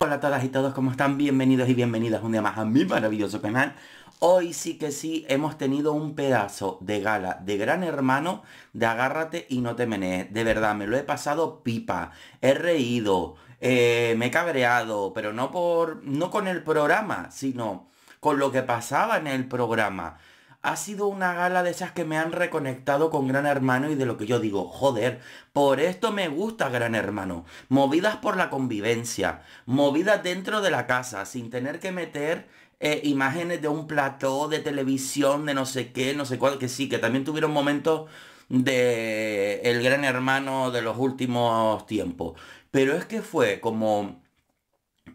Hola a todas y todos, ¿cómo están? Bienvenidos y bienvenidas un día más a mi maravilloso canal. Hoy sí que sí hemos tenido un pedazo de gala de gran hermano de agárrate y no te menees. De verdad, me lo he pasado pipa, he reído, eh, me he cabreado, pero no por. no con el programa, sino con lo que pasaba en el programa ha sido una gala de esas que me han reconectado con Gran Hermano y de lo que yo digo, joder, por esto me gusta Gran Hermano. Movidas por la convivencia, movidas dentro de la casa, sin tener que meter eh, imágenes de un plató de televisión, de no sé qué, no sé cuál, que sí, que también tuvieron momentos de el Gran Hermano de los últimos tiempos. Pero es que fue como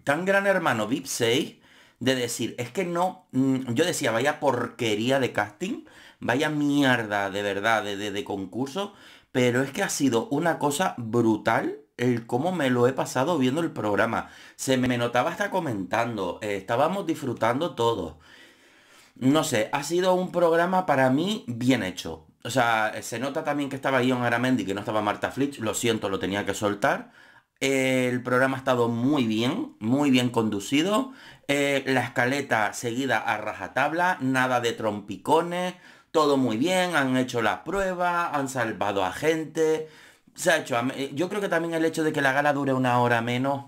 tan Gran Hermano VIP 6 de decir, es que no, mm, yo decía, vaya porquería de casting, vaya mierda de verdad de, concurso, pero es que ha sido una cosa brutal el cómo me lo he pasado viendo el programa. Se me notaba hasta comentando, eh, estábamos disfrutando todo No sé, ha sido un programa para mí bien hecho. O sea, se nota también que estaba Ion Aramendi, que no estaba Marta Flitch, lo siento, lo tenía que soltar el programa ha estado muy bien, muy bien conducido. Eh, la escaleta seguida a rajatabla, nada de trompicones, todo muy bien, han hecho la prueba, han salvado a gente. Se ha hecho, eh, yo creo que también el hecho de que la gala dure una hora menos,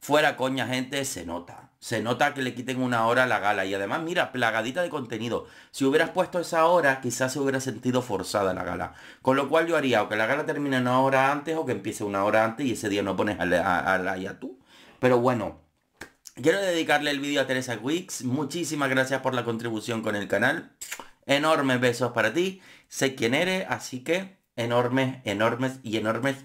fuera coña gente, se nota. Se nota que le quiten una hora a la gala. Y además, mira, plagadita de contenido. Si hubieras puesto esa hora, quizás se hubiera sentido forzada la gala. Con lo cual yo haría o que la gala termine una hora antes o que empiece una hora antes y ese día no pones a la, a, y tú. Pero bueno, quiero dedicarle el vídeo a Teresa Wicks. Muchísimas gracias por la contribución con el canal. Enormes besos para ti. Sé quién eres, así que enormes, enormes y enormes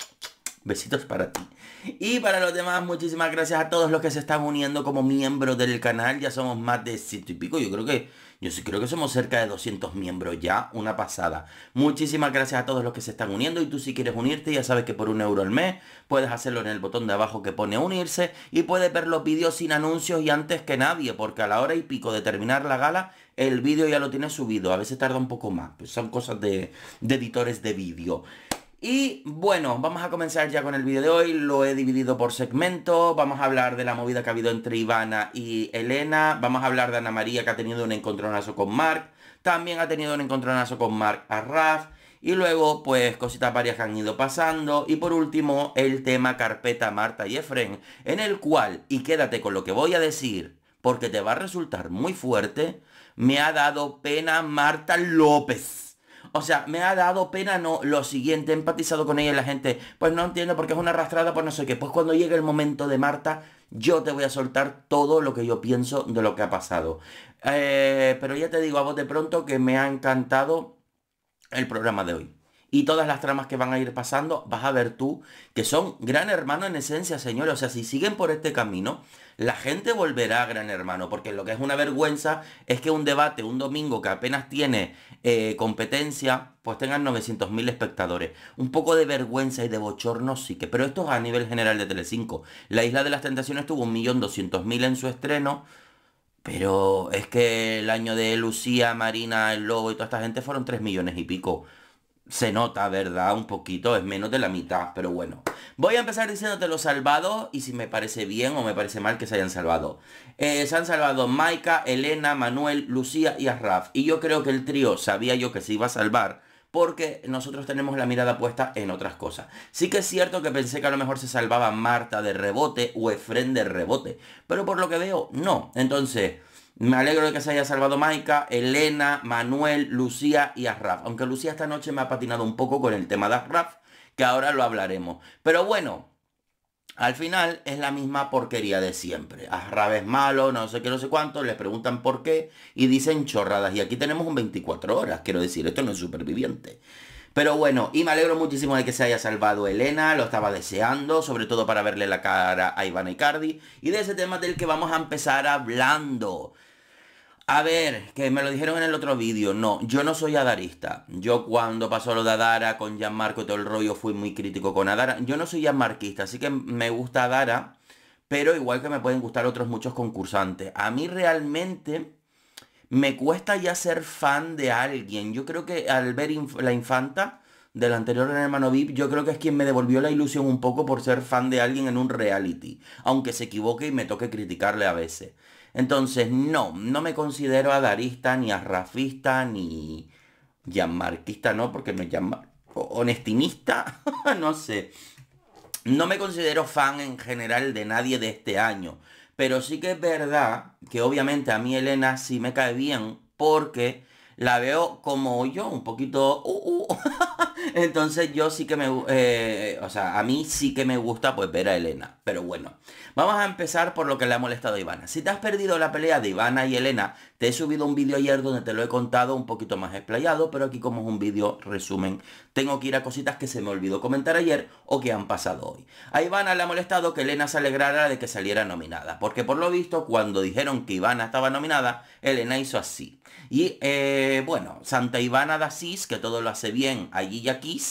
besitos para ti. Y para los demás, muchísimas gracias a todos los que se están uniendo como miembros del canal. Ya somos más de ciento y pico. Yo creo que yo creo que somos cerca de 200 miembros ya, una pasada. Muchísimas gracias a todos los que se están uniendo y tú si quieres unirte ya sabes que por un euro al mes puedes hacerlo en el botón de abajo que pone unirse y puedes ver los vídeos sin anuncios y antes que nadie porque a la hora y pico de terminar la gala el vídeo ya lo tiene subido. A veces tarda un poco más, pues son cosas de, de editores de vídeo. Y bueno, vamos a comenzar ya con el vídeo de hoy, lo he dividido por segmentos, vamos a hablar de la movida que ha habido entre Ivana y Elena, vamos a hablar de Ana María que ha tenido un encontronazo con Mark, también ha tenido un encontronazo con Mark a Raf, y luego pues cositas varias que han ido pasando, y por último el tema carpeta Marta y Efren, en el cual, y quédate con lo que voy a decir, porque te va a resultar muy fuerte, me ha dado pena Marta López. O sea, me ha dado pena no lo siguiente, he empatizado con ella y la gente, pues no entiendo porque es una arrastrada, pues no sé qué. Pues cuando llegue el momento de Marta, yo te voy a soltar todo lo que yo pienso de lo que ha pasado. Eh, pero ya te digo a vos de pronto que me ha encantado el programa de hoy y todas las tramas que van a ir pasando, vas a ver tú que son gran hermano en esencia, señores. O sea, si siguen por este camino, la gente volverá Gran Hermano, porque lo que es una vergüenza es que un debate un domingo que apenas tiene eh, competencia, pues tengan 900.000 espectadores. Un poco de vergüenza y de bochorno sí que, pero esto es a nivel general de Telecinco. La Isla de las Tentaciones tuvo 1.200.000 en su estreno, pero es que el año de Lucía, Marina, El Lobo y toda esta gente fueron 3 millones y pico se nota, ¿verdad? Un poquito, es menos de la mitad, pero bueno. Voy a empezar diciéndote los salvados y si me parece bien o me parece mal que se hayan salvado. Eh, se han salvado Maika, Elena, Manuel, Lucía y Arraf. Y yo creo que el trío sabía yo que se iba a salvar porque nosotros tenemos la mirada puesta en otras cosas. Sí que es cierto que pensé que a lo mejor se salvaba Marta de rebote o Efren de rebote, pero por lo que veo, no. Entonces... Me alegro de que se haya salvado Maika, Elena, Manuel, Lucía y Arraf. Aunque Lucía esta noche me ha patinado un poco con el tema de Arraf, que ahora lo hablaremos. Pero bueno, al final es la misma porquería de siempre. Arraf es malo, no sé qué, no sé cuánto, les preguntan por qué y dicen chorradas. Y aquí tenemos un 24 horas, quiero decir, esto no es superviviente. Pero bueno, y me alegro muchísimo de que se haya salvado Elena, lo estaba deseando, sobre todo para verle la cara a Ivana Icardi. Y de ese tema del que vamos a empezar hablando. A ver, que me lo dijeron en el otro vídeo. No, yo no soy adarista. Yo cuando pasó lo de Adara con Gianmarco y todo el rollo fui muy crítico con Adara. Yo no soy Gianmarquista, así que me gusta Adara, pero igual que me pueden gustar otros muchos concursantes. A mí realmente me cuesta ya ser fan de alguien. Yo creo que al ver La Infanta del anterior en Hermano VIP, yo creo que es quien me devolvió la ilusión un poco por ser fan de alguien en un reality. Aunque se equivoque y me toque criticarle a veces. Entonces, no, no me considero adarista, ni arrafista, ni llamarquista, no, porque no llama honestinista, no sé. No me considero fan en general de nadie de este año. Pero sí que es verdad que obviamente a mí Elena sí me cae bien porque la veo como yo, un poquito... Uh, uh. Entonces yo sí que me... Eh, o sea, a mí sí que me gusta pues ver a Elena. Pero bueno, vamos a empezar por lo que le ha molestado a Ivana. Si te has perdido la pelea de Ivana y Elena, te he subido un vídeo ayer donde te lo he contado un poquito más explayado, pero aquí como es un vídeo resumen, tengo que ir a cositas que se me olvidó comentar ayer o que han pasado hoy. A Ivana le ha molestado que Elena se alegrara de que saliera nominada, porque por lo visto cuando dijeron que Ivana estaba nominada, Elena hizo así. Y eh, bueno, Santa Ivana de Asís, que todo lo hace bien allí y aquí,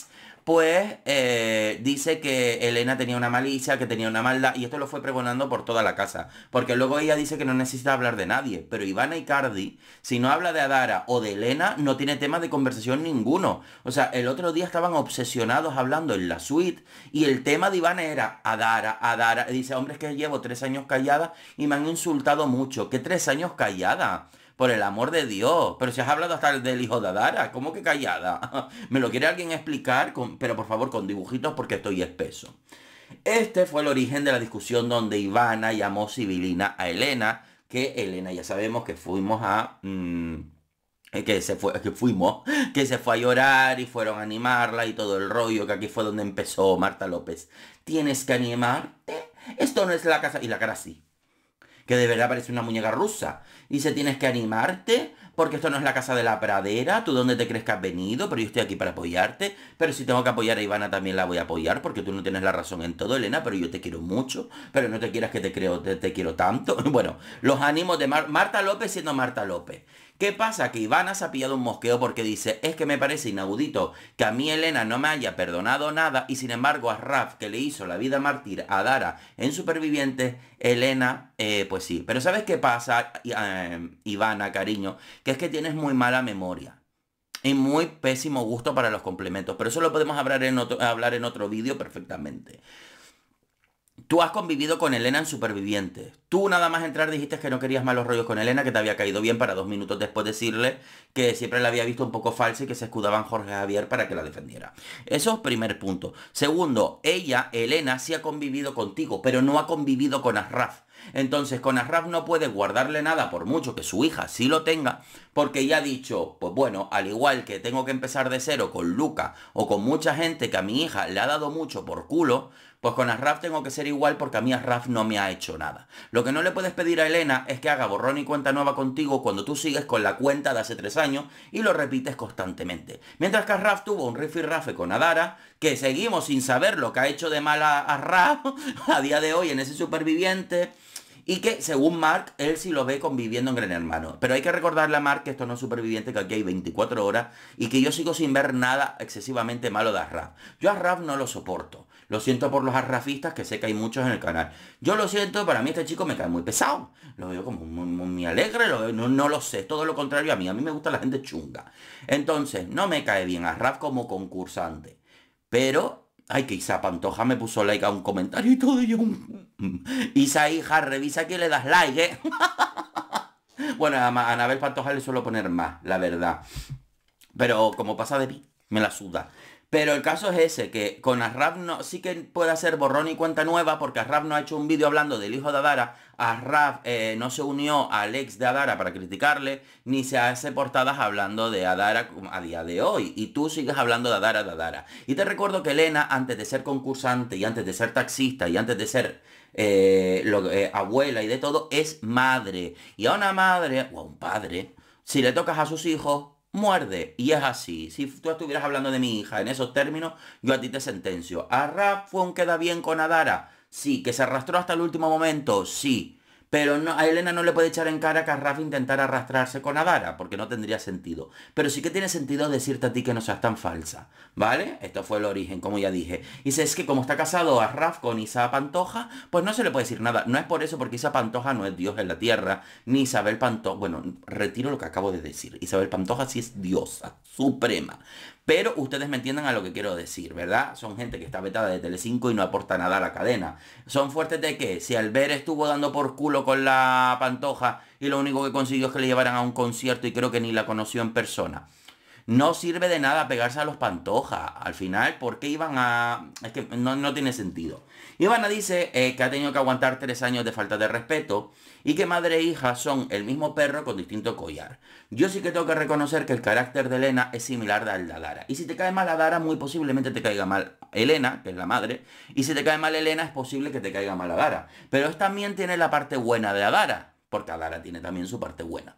pues eh, dice que Elena tenía una malicia, que tenía una maldad, y esto lo fue pregonando por toda la casa, porque luego ella dice que no necesita hablar de nadie, pero Ivana Icardi, si no habla de Adara o de Elena, no tiene tema de conversación ninguno. O sea, el otro día estaban obsesionados hablando en la suite, y el tema de Ivana era Adara, Adara, dice, hombre, es que llevo tres años callada y me han insultado mucho, ¿Qué tres años callada. Por el amor de Dios. Pero si has hablado hasta del hijo de Adara, ¿cómo que callada? Me lo quiere alguien explicar, pero por favor con dibujitos porque estoy espeso. Este fue el origen de la discusión donde Ivana llamó civilina a Elena, que Elena ya sabemos que fuimos a... Mm, eh, que se fue, que fuimos, que se fue a llorar y fueron a animarla y todo el rollo, que aquí fue donde empezó Marta López. Tienes que animarte. Esto no es la casa. Y la cara sí. Que de verdad parece una muñeca rusa y Dice, tienes que animarte, porque esto no es la casa de la pradera, tú dónde te crees que has venido, pero yo estoy aquí para apoyarte, pero si tengo que apoyar a Ivana también la voy a apoyar, porque tú no tienes la razón en todo, Elena, pero yo te quiero mucho, pero no te quieras que te creo, te, te quiero tanto. Bueno, los ánimos de Marta López siendo Marta López. ¿Qué pasa? Que Ivana se ha pillado un mosqueo porque dice, es que me parece inaudito que a mí Elena no me haya perdonado nada y sin embargo a Raf, que le hizo la vida mártir a Dara en Superviviente, Elena, eh, pues sí. Pero ¿sabes qué pasa, eh, Ivana, cariño? Que es que tienes muy mala memoria y muy pésimo gusto para los complementos. Pero eso lo podemos hablar en hablar en otro vídeo perfectamente. Tú has convivido con Elena en Superviviente. Tú nada más entrar dijiste que no querías malos rollos con Elena, que te había caído bien para dos minutos después decirle que siempre la había visto un poco falsa y que se escudaban Jorge Javier para que la defendiera. Eso es primer punto. Segundo, ella, Elena, sí ha convivido contigo, pero no ha convivido con Arraf. Entonces, con Arraf no puede guardarle nada, por mucho que su hija sí lo tenga, porque ella ha dicho, pues bueno, al igual que tengo que empezar de cero con Luca o con mucha gente que a mi hija le ha dado mucho por culo, pues con Asraf tengo que ser igual porque a mí Asraf no me ha hecho nada. Lo que no le puedes pedir a Elena es que haga borrón y cuenta nueva contigo cuando tú sigues con la cuenta de hace tres años y lo repites constantemente. Mientras que Asraf tuvo un Rafe con Adara, que seguimos sin saber lo que ha hecho de mal a Asraf a día de hoy en ese superviviente. Y que, según Mark, él sí lo ve conviviendo en Gran Hermano. Pero hay que recordarle a Mark que esto no es superviviente, que aquí hay 24 horas y que yo sigo sin ver nada excesivamente malo de Asraf. Yo a Asraf no lo soporto. Lo siento por los arrafistas, que sé que hay muchos en el canal. Yo lo siento, para mí este chico me cae muy pesado. Lo veo como muy, alegre, no, lo sé. Todo lo contrario a mí. A mí me gusta la gente chunga. Entonces, no me cae bien Arraf como concursante. Pero Ay, que Isa Pantoja me puso like a un comentario y todo. Y mm". Isa, hija, revisa que le das like, ¿eh? bueno, a Anabel Pantoja le suelo poner más, la verdad. Pero como pasa de mí, me la suda. Pero el caso es ese, que con Arraf no, sí que puede ser borrón y cuenta nueva, porque Arraf no ha hecho un vídeo hablando del hijo de Adara, Arraf eh, no se unió al ex de Adara para criticarle, ni se hace portadas hablando de Adara a día de hoy, y tú sigues hablando de Adara, de Adara. Y te recuerdo que Elena, antes de ser concursante, y antes de ser taxista, y antes de ser eh, eh, abuela y de todo, es madre. Y a una madre, o a un padre, si le tocas a sus hijos, muerde. Y es así. Si tú estuvieras hablando de mi hija en esos términos, yo a ti te sentencio. ¿Arraf fue un queda bien con Adara? Sí. ¿Que se arrastró hasta el último momento? Sí. Pero no, a Elena no le puede echar en cara que a Rafa intentara arrastrarse con Adara, porque no tendría sentido. Pero sí que tiene sentido decirte a ti que no seas tan falsa, ¿vale? Esto fue el origen, como ya dije. Y si es que como está casado a Raf con Isa Pantoja, pues no se le puede decir nada. No es por eso, porque Isa Pantoja no es Dios en la tierra, ni Isabel Pantoja. Bueno, retiro lo que acabo de decir. Isabel Pantoja sí es diosa suprema. Pero ustedes me entiendan a lo que quiero decir, ¿verdad? Son gente que está vetada de Telecinco y no aporta nada a la cadena. ¿Son fuertes de que Si Albert estuvo dando por culo con la pantoja y lo único que consiguió es que le llevaran a un concierto y creo que ni la conoció en persona. No sirve de nada pegarse a los pantoja. Al final, ¿por qué iban a...? Es que no, tiene sentido. Ivana dice eh, que ha tenido que aguantar tres años de falta de respeto y que madre e hija son el mismo perro con distinto collar. Yo sí que tengo que reconocer que el carácter de Elena es similar al de Adara. Y si te cae mal Adara, muy posiblemente te caiga mal Elena, que es la madre, y si te cae mal Elena, es posible que te caiga mal Adara. Pero también tiene la parte buena de Adara, porque Adara tiene también su parte buena.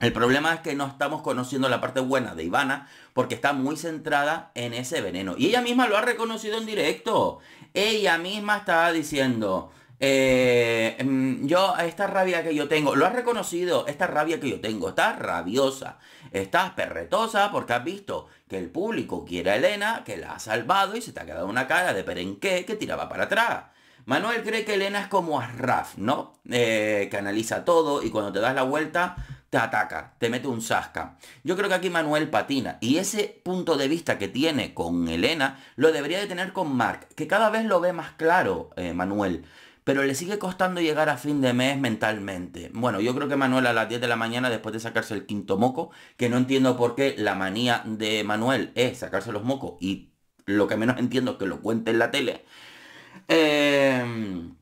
El problema es que no estamos conociendo la parte buena de Ivana porque está muy centrada en ese veneno. Y ella misma lo ha reconocido en directo. Ella misma estaba diciendo, eh, em, yo, esta rabia que yo tengo, lo has reconocido, esta rabia que yo tengo, estás rabiosa, estás perretosa porque has visto que el público quiere a Elena, que la ha salvado y se te ha quedado una cara de perenqué que tiraba para atrás. Manuel cree que Elena es como Raf, ¿no? Eh, que analiza todo y cuando te das la vuelta te ataca, te mete un sasca Yo creo que aquí Manuel patina y ese punto de vista que tiene con Elena lo debería de tener con Mark, que cada vez lo ve más claro eh, Manuel pero le sigue costando llegar a fin de mes mentalmente. Bueno, yo creo que Manuel a las 10 de la mañana, después de sacarse el quinto moco, que no entiendo por qué la manía de Manuel es sacarse los mocos y lo que menos entiendo es que lo cuente en la tele, em,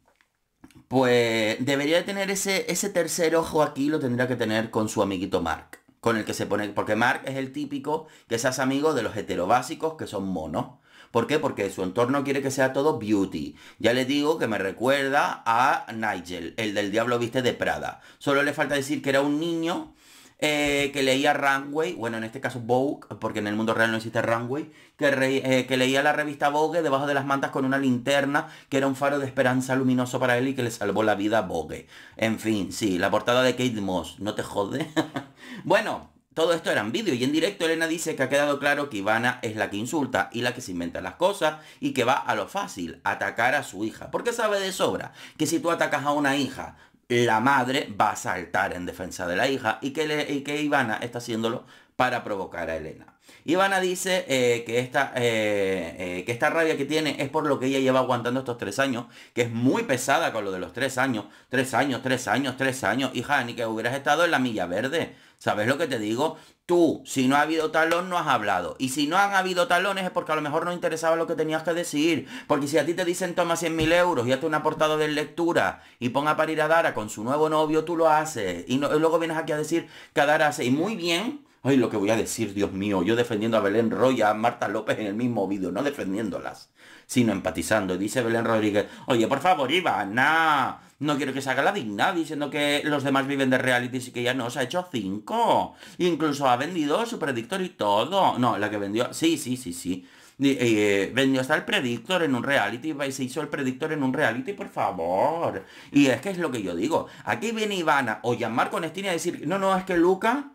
pues debería de tener ese, ese tercer ojo aquí, lo tendría que tener con su amiguito Mark. Con el que se pone, porque Mark es el típico que se hace amigo de los heterobásicos que son monos. ¿Por qué? Porque su entorno quiere que sea todo beauty. Ya le digo que me recuerda a Nigel, el del Diablo Viste de Prada. Solo le falta decir que era un niño eh, que leía Runway, bueno, en este caso Vogue, porque en el mundo real no existe Runway, que, eh, que, leía la revista Vogue debajo de las mantas con una linterna, que era un faro de esperanza luminoso para él y que le salvó la vida a Vogue. En fin, sí, la portada de Kate Moss, no te jode. bueno, todo esto era en vídeo y en directo Elena dice que ha quedado claro que Ivana es la que insulta y la que se inventa las cosas y que va a lo fácil, atacar a su hija. Porque sabe de sobra que si tú atacas a una hija, la madre va a saltar en defensa de la hija y que, Ivana está haciéndolo para provocar a Elena. Ivana dice eh, que, esta, eh, eh, que esta rabia que tiene es por lo que ella lleva aguantando estos tres años, que es muy pesada con lo de los tres años, tres años, tres años, tres años, hija, ni que hubieras estado en la milla verde. ¿Sabes lo que te digo? Tú, si no ha habido talón, no has hablado. Y si no han habido talones es porque a lo mejor no interesaba lo que tenías que decir. Porque si a ti te dicen toma 100.000 euros y hazte un aportado de lectura y ponga para ir a Dara con su nuevo novio, tú lo haces. Y, luego vienes aquí a decir que a Dara hace. Y muy bien, hoy lo que voy a decir, Dios mío, yo defendiendo a Belén Roya a Marta López en el mismo vídeo, no defendiéndolas, sino empatizando. Y dice Belén Rodríguez, oye, por favor, Ivana, no quiero que se haga la digna diciendo que los demás viven de reality y que ya no, se ha hecho cinco. Incluso ha vendido su predictor y todo. No, la que vendió, sí, sí, sí, sí. Eh, vendió hasta el predictor en un reality, se hizo el predictor en un reality, por favor. Y es que es lo que yo digo. Aquí viene Ivana o con Nestini a decir, no, no, es que Luca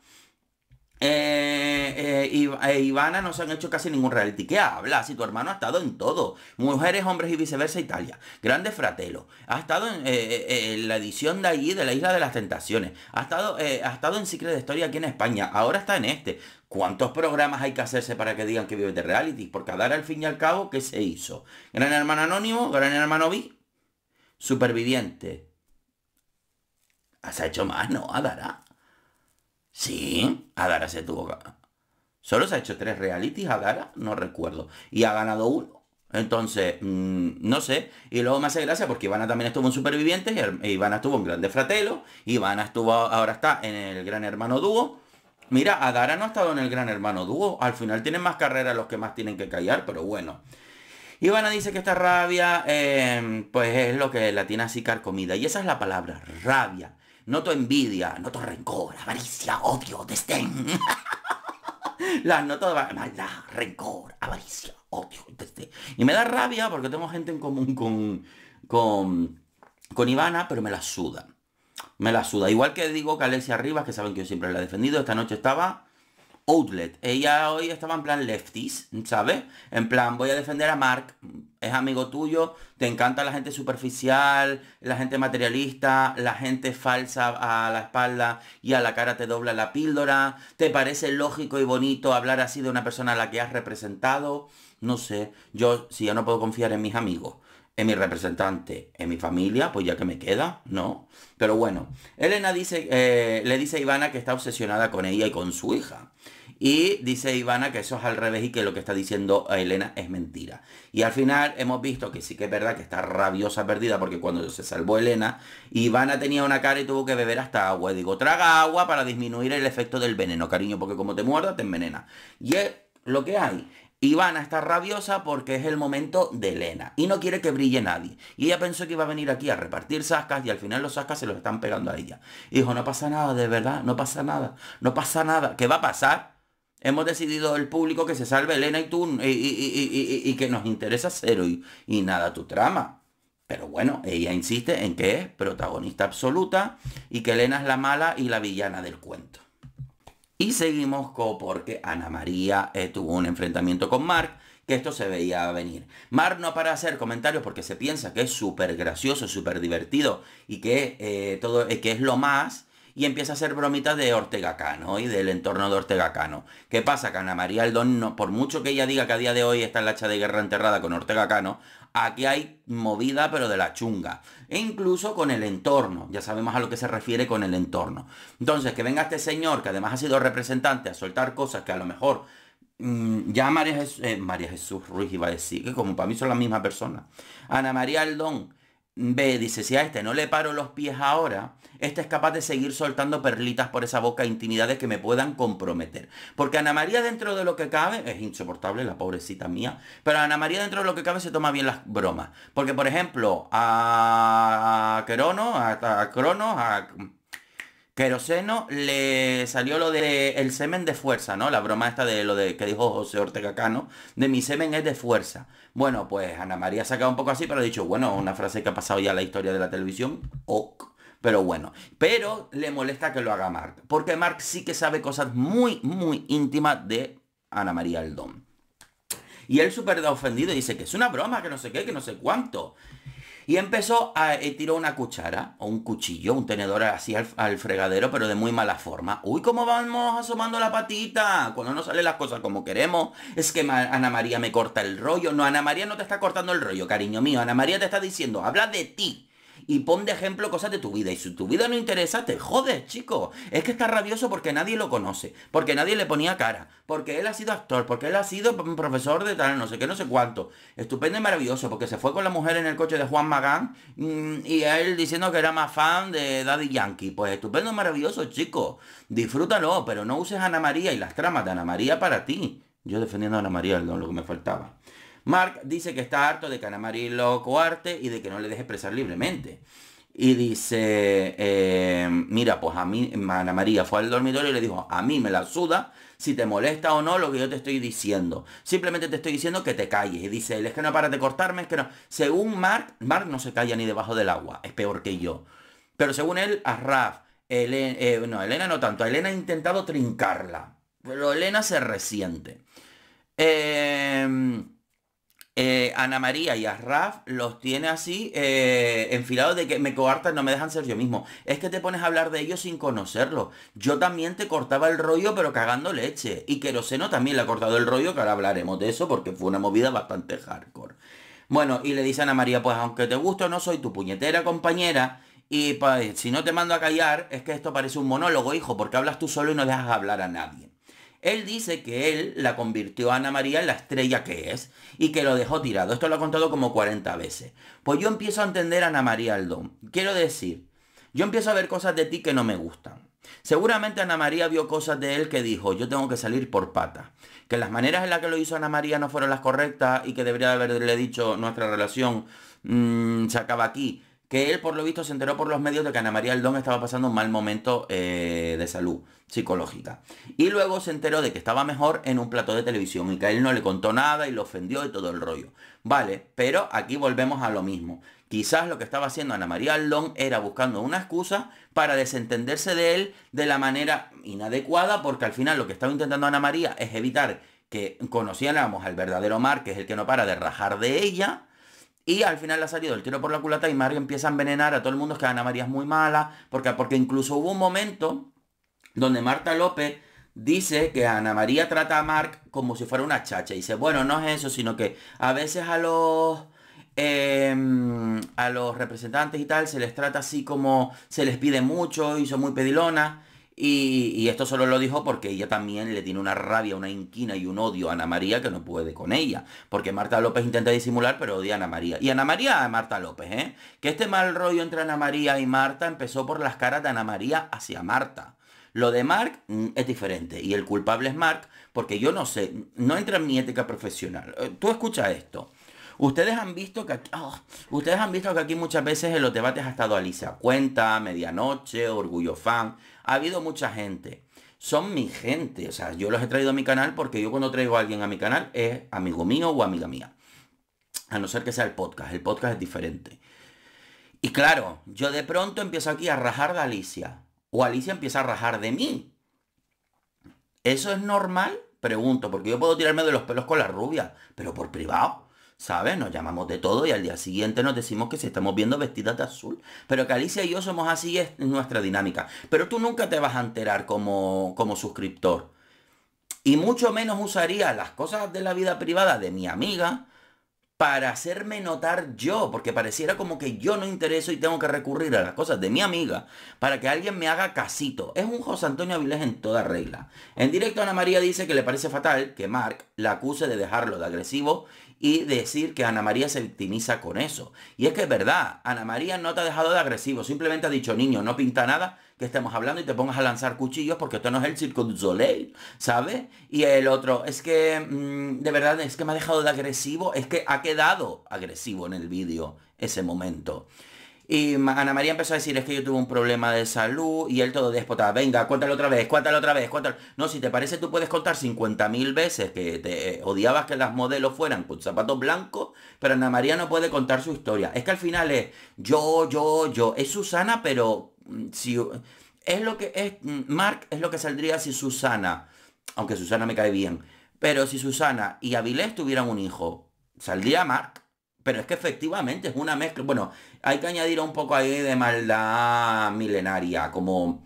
eh, eh, eh, Ivana no se han hecho casi ningún reality. ¿Qué habla? Si tu hermano ha estado en todo. Mujeres, hombres y viceversa Italia. Grande fratelo. Ha estado en, la edición de allí de la Isla de las Tentaciones. Ha estado, ha estado en Secret de Historia aquí en España. Ahora está en este. ¿Cuántos programas hay que hacerse para que digan que vive de reality? Porque a dar al fin y al cabo, ¿qué se hizo? Gran hermano anónimo, gran hermano B Superviviente. Ah, se ha hecho más, no, a dará. Sí, Adara se tuvo Solo se ha hecho tres realities, Adara, no recuerdo. Y ha ganado uno. Entonces, mm, no sé. Y luego me hace gracia porque Ivana también estuvo en superviviente. y e Ivana estuvo en Grande Fratelo, Ivana estuvo, ahora está en el Gran Hermano Dúo. Mira, Adara no ha estado en el Gran Hermano Dúo. Al final tienen más carreras los que más tienen que callar, pero bueno. Ivana dice que esta rabia, eh, pues es lo que la tiene así comida. Y esa es la palabra, rabia. Noto envidia, noto rencor, avaricia, odio, desdén. Las noto de maldad, rencor, avaricia, odio, desdén. Y me da rabia porque tengo gente en común con, con, con Ivana, pero me la suda. Me la suda. Igual que digo que Alexia Rivas, que saben que yo siempre la he defendido, esta noche estaba outlet. Ella hoy estaba en plan lefties, ¿sabes? En plan, voy a defender a Mark, es amigo tuyo, te encanta la gente superficial, la gente materialista, la gente falsa a la espalda y a la cara te dobla la píldora, te parece lógico y bonito hablar así de una persona a la que has representado. No sé, yo si ya no puedo confiar en mis amigos en mi representante, en mi familia, pues ya que me queda, ¿no? Pero bueno, Elena dice, eh, le dice a Ivana que está obsesionada con ella y con su hija. Y dice Ivana que eso es al revés y que lo que está diciendo a Elena es mentira. Y al final hemos visto que sí que es verdad que está rabiosa perdida porque cuando se salvó Elena, Ivana tenía una cara y tuvo que beber hasta agua. Y digo, traga agua para disminuir el efecto del veneno, cariño, porque como te muerda te envenena. Y es lo que hay. Ivana está rabiosa porque es el momento de Elena y no quiere que brille nadie. Y ella pensó que iba a venir aquí a repartir sascas y al final los sascas se los están pegando a ella. Hijo, dijo, no pasa nada, de verdad, no pasa nada, no pasa nada. ¿Qué va a pasar? Hemos decidido el público que se salve Elena y tú y, y que nos interesa cero y nada tu trama. Pero bueno, ella insiste en que es protagonista absoluta y que Elena es la mala y la villana del cuento. Y seguimos con porque Ana María eh, tuvo un enfrentamiento con Mark, que esto se veía venir. Mark no para hacer comentarios porque se piensa que es súper gracioso, súper divertido y que, eh, todo, eh, que es lo más. Y empieza a hacer bromitas de Ortega Cano y del entorno de Ortega Cano. ¿Qué pasa? Que Ana María Aldón, por mucho que ella diga que a día de hoy está en la hacha de guerra enterrada con Ortega Cano, aquí hay movida pero de la chunga. E incluso con el entorno, ya sabemos a lo que se refiere con el entorno. Entonces, que venga este señor, que además ha sido representante, a soltar cosas que a lo mejor mm, ya eh, María Jesús, Ruiz iba a decir, que como para mí son la misma persona. Ana María Aldón Ve, dice, si a este no le paro los pies ahora, este es capaz de seguir soltando perlitas por esa boca, intimidades que me puedan comprometer. Porque Ana María dentro de lo que cabe, es insoportable la pobrecita mía, pero Ana María dentro de lo que cabe se toma bien las bromas. Porque, por ejemplo, a Querono, a, a Crono, a Queroseno le salió lo de el semen de fuerza, ¿no? La broma esta de lo de que dijo José Ortega Cano, de mi semen es de fuerza. Bueno, pues Ana María ha sacado un poco así, pero ha dicho, bueno, una frase que ha pasado ya la historia de la televisión, ok. Pero bueno, pero le molesta que lo haga Mark, porque Mark sí que sabe cosas muy, muy íntimas de Ana María Aldón. Y él súper ofendido y dice que es una broma, que no sé qué, que no sé cuánto. Y empezó a eh, tirar una cuchara o un cuchillo, un tenedor así al, fregadero, pero de muy mala forma. Uy, cómo vamos asomando la patita. Cuando no salen las cosas como queremos, es que Ana María me corta el rollo. No, Ana María no te está cortando el rollo, cariño mío. Ana María te está diciendo, habla de ti y pon de ejemplo cosas de tu vida. Y si tu vida no interesa, te jodes, chico. Es que está rabioso porque nadie lo conoce, porque nadie le ponía cara, porque él ha sido actor, porque él ha sido profesor de tal, no sé qué, no sé cuánto. Estupendo y maravilloso, porque se fue con la mujer en el coche de Juan Magán mm, y él diciendo que era más fan de Daddy Yankee. Pues estupendo y maravilloso, chico. Disfrútalo, pero no uses Ana María y las tramas de Ana María para ti. Yo defendiendo a Ana María, lo que me faltaba. Mark dice que está harto de que Ana María lo coarte y de que no le deje expresar libremente. Y dice, eh, mira, pues a mí, Ana María fue al dormitorio y le dijo, a mí me la suda si te molesta o no lo que yo te estoy diciendo. Simplemente te estoy diciendo que te calles. Y dice él, es que no para de cortarme, es que no. Según Mark, Mark no se calla ni debajo del agua, es peor que yo. Pero según él, a Raf, Elena, eh, no, Elena no tanto, Elena ha intentado trincarla. Pero Elena se resiente. Eh, eh, Ana María y a Raf los tiene así eh, enfilados de que me coartan, no me dejan ser yo mismo. Es que te pones a hablar de ellos sin conocerlos Yo también te cortaba el rollo, pero cagando leche. Y Queroseno también le ha cortado el rollo, que ahora hablaremos de eso, porque fue una movida bastante hardcore. Bueno, y le dice Ana María, pues aunque te gusto, no soy tu puñetera compañera. Y si no te mando a callar, es que esto parece un monólogo, hijo, porque hablas tú solo y no dejas hablar a nadie. Él dice que él la convirtió a Ana María en la estrella que es y que lo dejó tirado. Esto lo ha contado como 40 veces. Pues yo empiezo a entender a Ana María Aldón. Quiero decir, yo empiezo a ver cosas de ti que no me gustan. Seguramente Ana María vio cosas de él que dijo, yo tengo que salir por pata. Que las maneras en las que lo hizo Ana María no fueron las correctas y que debería haberle dicho nuestra relación mm, se acaba aquí que él por lo visto se enteró por los medios de que Ana María Aldón estaba pasando un mal momento eh, de salud psicológica. Y luego se enteró de que estaba mejor en un plato de televisión y que a él no le contó nada y lo ofendió y todo el rollo. Vale, pero aquí volvemos a lo mismo. Quizás lo que estaba haciendo Ana María Aldón era buscando una excusa para desentenderse de él de la manera inadecuada porque al final lo que estaba intentando Ana María es evitar que conociéramos al verdadero Mar, que es el que no para de rajar de ella y al final ha salido el tiro por la culata y Mario empieza a envenenar a todo el mundo, es que Ana María es muy mala, porque, porque incluso hubo un momento donde Marta López dice que Ana María trata a Mark como si fuera una chacha. Y dice, bueno, no es eso, sino que a veces a los... Em, a los representantes y tal se les trata así como se les pide mucho y son muy pedilonas y, esto solo lo dijo porque ella también le tiene una rabia, una inquina y un odio a Ana María que no puede con ella. Porque Marta López intenta disimular, pero odia a Ana María. Y Ana María a Marta López, ¿eh? Que este mal rollo entre Ana María y Marta empezó por las caras de Ana María hacia Marta. Lo de Mark mm, es diferente y el culpable es Mark porque yo no sé, no entra en mi ética profesional. Eh, tú escucha esto. Ustedes han visto que aquí, oh, ustedes han visto que aquí muchas veces en los debates ha estado Alicia Cuenta, Medianoche, Orgullo Fan. Ha habido mucha gente. Son mi gente. O sea, yo los he traído a mi canal porque yo cuando traigo a alguien a mi canal es amigo mío o amiga mía. A no ser que sea el podcast. El podcast es diferente. Y claro, yo de pronto empiezo aquí a rajar de Alicia. O Alicia empieza a rajar de mí. ¿Eso es normal? Pregunto, porque yo puedo tirarme de los pelos con la rubia, pero por privado. ¿sabes? Nos llamamos de todo y al día siguiente nos decimos que si estamos viendo vestidas de azul. Pero que Alicia y yo somos así es nuestra dinámica. Pero tú nunca te vas a enterar como, como suscriptor. Y mucho menos usaría las cosas de la vida privada de mi amiga para hacerme notar yo, porque pareciera como que yo no intereso y tengo que recurrir a las cosas de mi amiga para que alguien me haga casito. Es un José Antonio Avilés en toda regla. En directo Ana María dice que le parece fatal que Mark la acuse de dejarlo de agresivo y decir que Ana María se victimiza con eso. Y es que es verdad, Ana María no te ha dejado de agresivo, simplemente ha dicho, niño, no pinta nada que estemos hablando y te pongas a lanzar cuchillos porque esto no es el Circo de Soleil, ¿sabes? Y el otro, es que mm, de verdad es que me ha dejado de agresivo, es que ha quedado agresivo en el vídeo ese momento. Y Ana María empezó a decir, es que yo tuve un problema de salud y él todo despotado... venga, cuéntalo otra vez, cuéntalo otra vez, cuéntalo. No, si te parece tú puedes contar 50.000 veces que te eh, odiabas que las modelos fueran con zapatos blancos, pero Ana María no puede contar su historia. Es que al final es yo, yo, yo. Es Susana, pero si, es lo que es, Mark es lo que saldría si Susana, aunque Susana me cae bien, pero si Susana y Avilés tuvieran un hijo, saldría Mark. Pero es que efectivamente es una mezcla. Bueno, hay que añadir un poco ahí de maldad milenaria, como,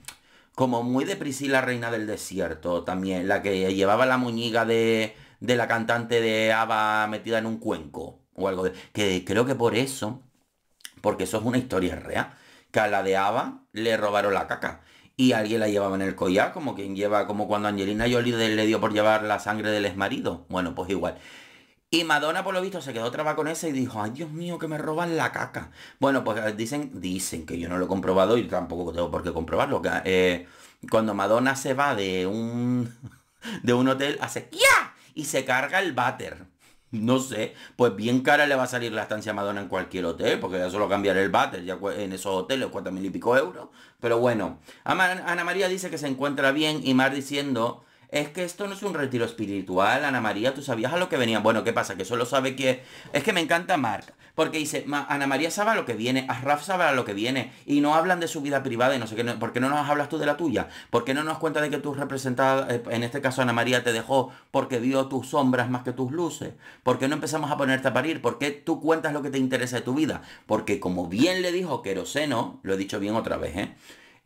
como muy de la reina del desierto, también, la que llevaba la muñiga de, de la cantante de Ava metida en un cuenco, o algo Que creo que por eso, porque eso es una historia real, que a la de Ava le robaron la caca. Y alguien la llevaba en el collar, como quien lleva, como cuando Angelina Jolie le dio por llevar la sangre del exmarido. Bueno, pues igual. Y Madonna, por lo visto, se quedó traba con esa y dijo, ay Dios mío, que me roban la caca. Bueno, pues eh, dicen, dicen que yo no lo he comprobado y tampoco tengo por qué comprobarlo. Que, eh, cuando Madonna se va de un, de un hotel, hace ¡ya! Y se carga el váter no sé, pues bien cara le va a salir la estancia Madonna en cualquier hotel, porque ya solo cambiar el váter, ya en esos hoteles cuesta mil y pico euros. Pero bueno, Ana María dice que se encuentra bien y Mar diciendo, es que esto no es un retiro espiritual, Ana María, tú sabías a lo que venía. Bueno, ¿qué pasa? Que solo sabe que... Es que me encanta Mar. Porque dice, Ana María sabe lo que viene, Asraf sabe lo que viene, y no hablan de su vida privada y no sé qué, ¿por qué no nos hablas tú de la tuya? ¿Por qué no nos cuentas de que tú representada, eh, en este caso Ana María te dejó porque vio tus sombras más que tus luces? ¿Por qué no empezamos a ponerte a parir? ¿Por qué tú cuentas lo que te interesa de tu vida? Porque como bien le dijo Queroseno, lo he dicho bien otra vez, ¿eh?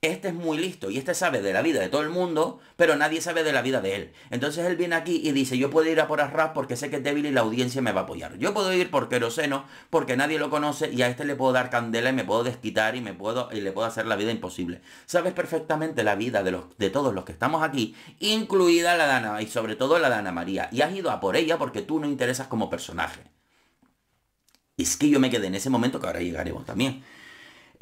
Este es muy listo y este sabe de la vida de todo el mundo, pero nadie sabe de la vida de él. Entonces él viene aquí y dice, yo puedo ir a por Arras porque sé que es débil y la audiencia me va a apoyar. Yo puedo ir por Queroseno porque nadie lo conoce y a este le puedo dar candela y me puedo desquitar y, me puedo, y le puedo hacer la vida imposible. Sabes perfectamente la vida de, los, de todos los que estamos aquí, incluida la Dana y sobre todo la Dana María. Y has ido a por ella porque tú no interesas como personaje. Es que yo me quedé en ese momento que ahora llegaremos también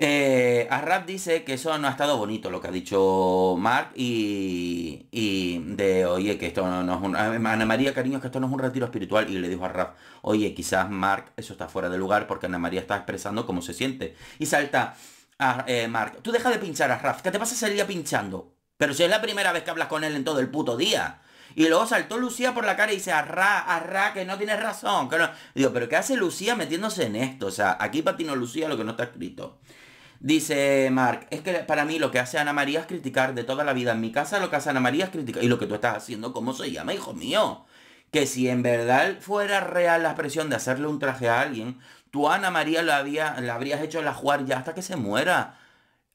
eh, a Raf dice que eso no ha estado bonito lo que ha dicho Mark y, y de oye que esto no, es un Ana María cariño que esto no es un retiro espiritual y le dijo a Raf oye quizás Mark eso está fuera de lugar porque Ana María está expresando cómo se siente y salta a eh, Mark tú deja de pinchar a Raf que te pasa a pinchando pero si es la primera vez que hablas con él en todo el puto día y luego saltó Lucía por la cara y dice, arra, arra, que no tienes razón. Que no. Digo, pero ¿qué hace Lucía metiéndose en esto? O sea, aquí patino Lucía lo que no está escrito. Dice Mark, es que para mí lo que hace Ana María es criticar de toda la vida. En mi casa lo que hace Ana María es criticar. Y lo que tú estás haciendo, ¿cómo se llama, hijo mío? Que si en verdad fuera real la expresión de hacerle un traje a alguien, tú Ana María la, había, la habrías hecho la jugar ya hasta que se muera.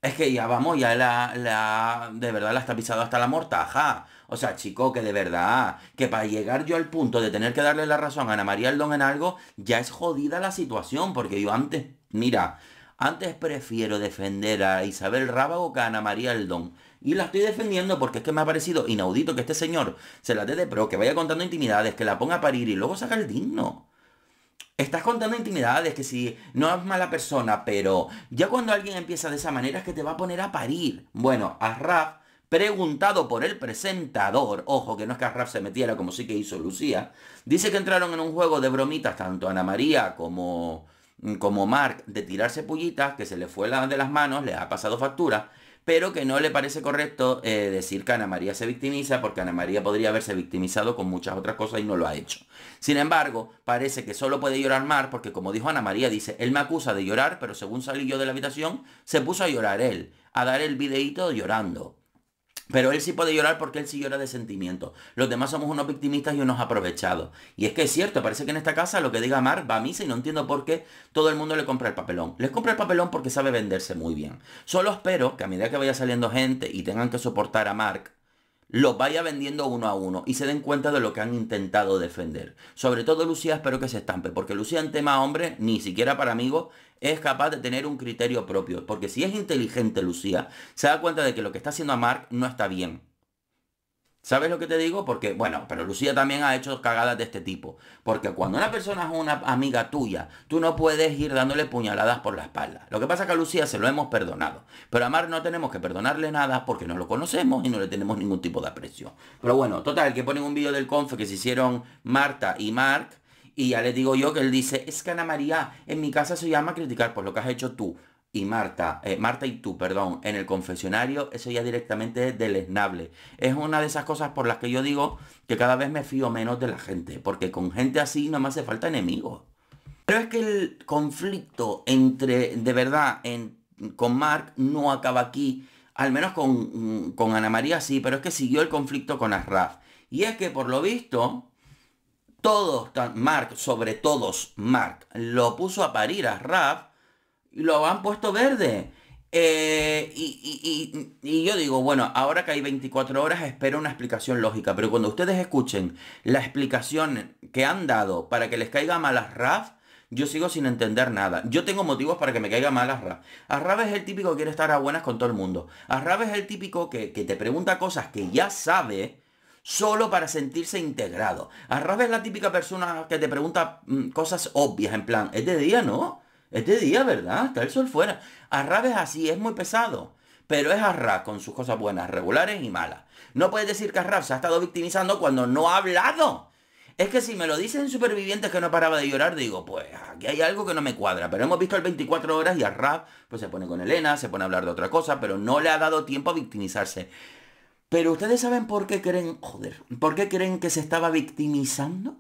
Es que ya vamos, ya la, de verdad la está pisado hasta la mortaja. O sea, chico, que de verdad, que para llegar yo al punto de tener que darle la razón a Ana María don en algo, ya es jodida la situación, porque yo antes, mira, antes prefiero defender a Isabel Rábago que a Ana María Aldón. Y la estoy defendiendo porque es que me ha parecido inaudito que este señor se la dé de pro, que vaya contando intimidades, que la ponga a parir y luego saca el digno. Estás contando intimidades, que si no es mala persona, pero ya cuando alguien empieza de esa manera es que te va a poner a parir. Bueno, a Raf, preguntado por el presentador, ojo que no es que Raf se metiera como sí que hizo Lucía, dice que entraron en un juego de bromitas tanto Ana María como como Mark de tirarse pullitas, que se le fue la, de las manos, le ha pasado factura, pero que no le parece correcto eh, decir que Ana María se victimiza, porque Ana María podría haberse victimizado con muchas otras cosas y no lo ha hecho. Sin embargo, parece que solo puede llorar Mark, porque como dijo Ana María, dice, él me acusa de llorar, pero según salí yo de la habitación, se puso a llorar él, a dar el videíto llorando. Pero él sí puede llorar porque él sí llora de sentimiento. Los demás somos unos victimistas y unos aprovechados. Y es que es cierto, parece que en esta casa lo que diga Mark va a misa y no entiendo por qué todo el mundo le compra el papelón. Les compra el papelón porque sabe venderse muy bien. Solo espero que a medida que vaya saliendo gente y tengan que soportar a Mark, los vaya vendiendo uno a uno y se den cuenta de lo que han intentado defender. Sobre todo Lucía espero que se estampe, porque Lucía en tema hombre, ni siquiera para amigos, es capaz de tener un criterio propio. Porque si es inteligente Lucía, se da cuenta de que lo que está haciendo a Mark no está bien. ¿Sabes lo que te digo? Porque, bueno, pero Lucía también ha hecho cagadas de este tipo. Porque cuando una persona es una amiga tuya, tú no puedes ir dándole puñaladas por la espalda. Lo que pasa es que a Lucía se lo hemos perdonado. Pero a Mar no tenemos que perdonarle nada porque no lo conocemos y no le tenemos ningún tipo de aprecio. Pero bueno, total, que ponen un vídeo del conf que se hicieron Marta y Mark. Y ya les digo yo que él dice, es que Ana María, en mi casa se llama criticar por lo que has hecho tú y Marta, eh, Marta y tú, perdón, en el confesionario, eso ya directamente es deleznable. Es una de esas cosas por las que yo digo que cada vez me fío menos de la gente, porque con gente así no me hace falta enemigos. Pero es que el conflicto entre, de verdad, en, con Mark no acaba aquí. Al menos con, con Ana María sí, pero es que siguió el conflicto con Asraf. Y es que por lo visto, todos, Mark, sobre todos Marc lo puso a parir a Asraf lo han puesto verde. Eh, y, yo digo, bueno, ahora que hay 24 horas espero una explicación lógica, pero cuando ustedes escuchen la explicación que han dado para que les caiga mal a RAF, yo sigo sin entender nada. Yo tengo motivos para que me caiga mal a RAF. A RAF es el típico que quiere estar a buenas con todo el mundo. A RAF es el típico que, te pregunta cosas que ya sabe, solo para sentirse integrado. ...a RAF es la típica persona que te pregunta mm, cosas obvias, en plan, es de día, ¿no? Este día, ¿verdad? Está el sol fuera. Arrab es así, es muy pesado. Pero es Arrab con sus cosas buenas, regulares y malas. No puedes decir que Arrab se ha estado victimizando cuando no ha hablado. Es que si me lo dicen supervivientes que no paraba de llorar, digo, pues aquí hay algo que no me cuadra. Pero hemos visto el 24 horas y Arrab pues se pone con Elena, se pone a hablar de otra cosa, pero no le ha dado tiempo a victimizarse. Pero ustedes saben por qué creen, joder, por qué creen que se estaba victimizando.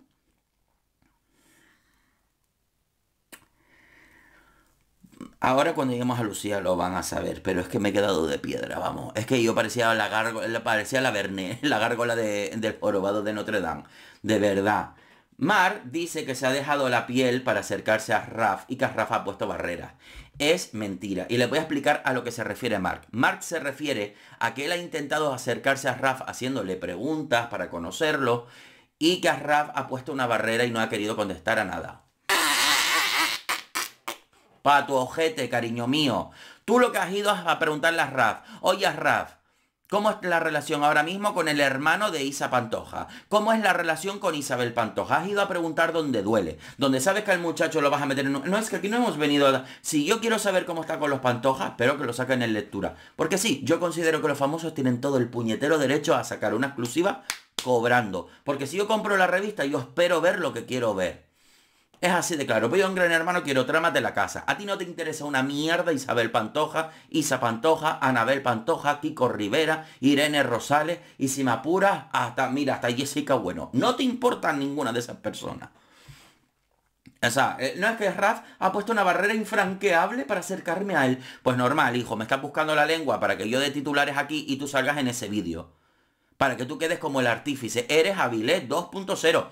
Ahora cuando lleguemos a Lucía lo van a saber, pero es que me he quedado de piedra, vamos. Es que yo parecía la gárgola, parecía la la gárgola del jorobado de Notre Dame. De verdad. Mark dice que se ha dejado la piel para acercarse a Raf y que Raf ha puesto barreras. Es mentira. Y le voy a explicar a lo que se refiere Mark. Mark se refiere a que él ha intentado acercarse a Raf haciéndole preguntas para conocerlo y que Raf ha puesto una barrera y no ha querido contestar a nada. Pa' tu ojete, cariño mío. Tú lo que has ido a preguntarle a Raf. Oye, Raf, ¿Cómo es la relación ahora mismo con el hermano de Isa Pantoja? ¿Cómo es la relación con Isabel Pantoja? Has ido a preguntar dónde duele, Dónde sabes que al muchacho lo vas a meter en No, es que aquí no hemos venido a... Si yo quiero saber cómo está con los Pantojas, espero que lo saquen en lectura. Porque sí, yo considero que los famosos tienen todo el puñetero derecho a sacar una exclusiva cobrando. Porque si yo compro la revista, yo espero ver lo que quiero ver. Es así de claro. a un gran hermano, quiero tramas de la casa. A ti no te interesa una mierda Isabel Pantoja, Isa Pantoja, Anabel Pantoja, Kiko Rivera, Irene Rosales y si me apuras, hasta, mira, hasta Jessica Bueno. No te importa ninguna de esas personas. O sea, eh, no es que Raf ha puesto una barrera infranqueable para acercarme a él. Pues normal, hijo, me estás buscando la lengua para que yo dé titulares aquí y tú salgas en ese vídeo. Para que tú quedes como el artífice. Eres Avilés 2.0.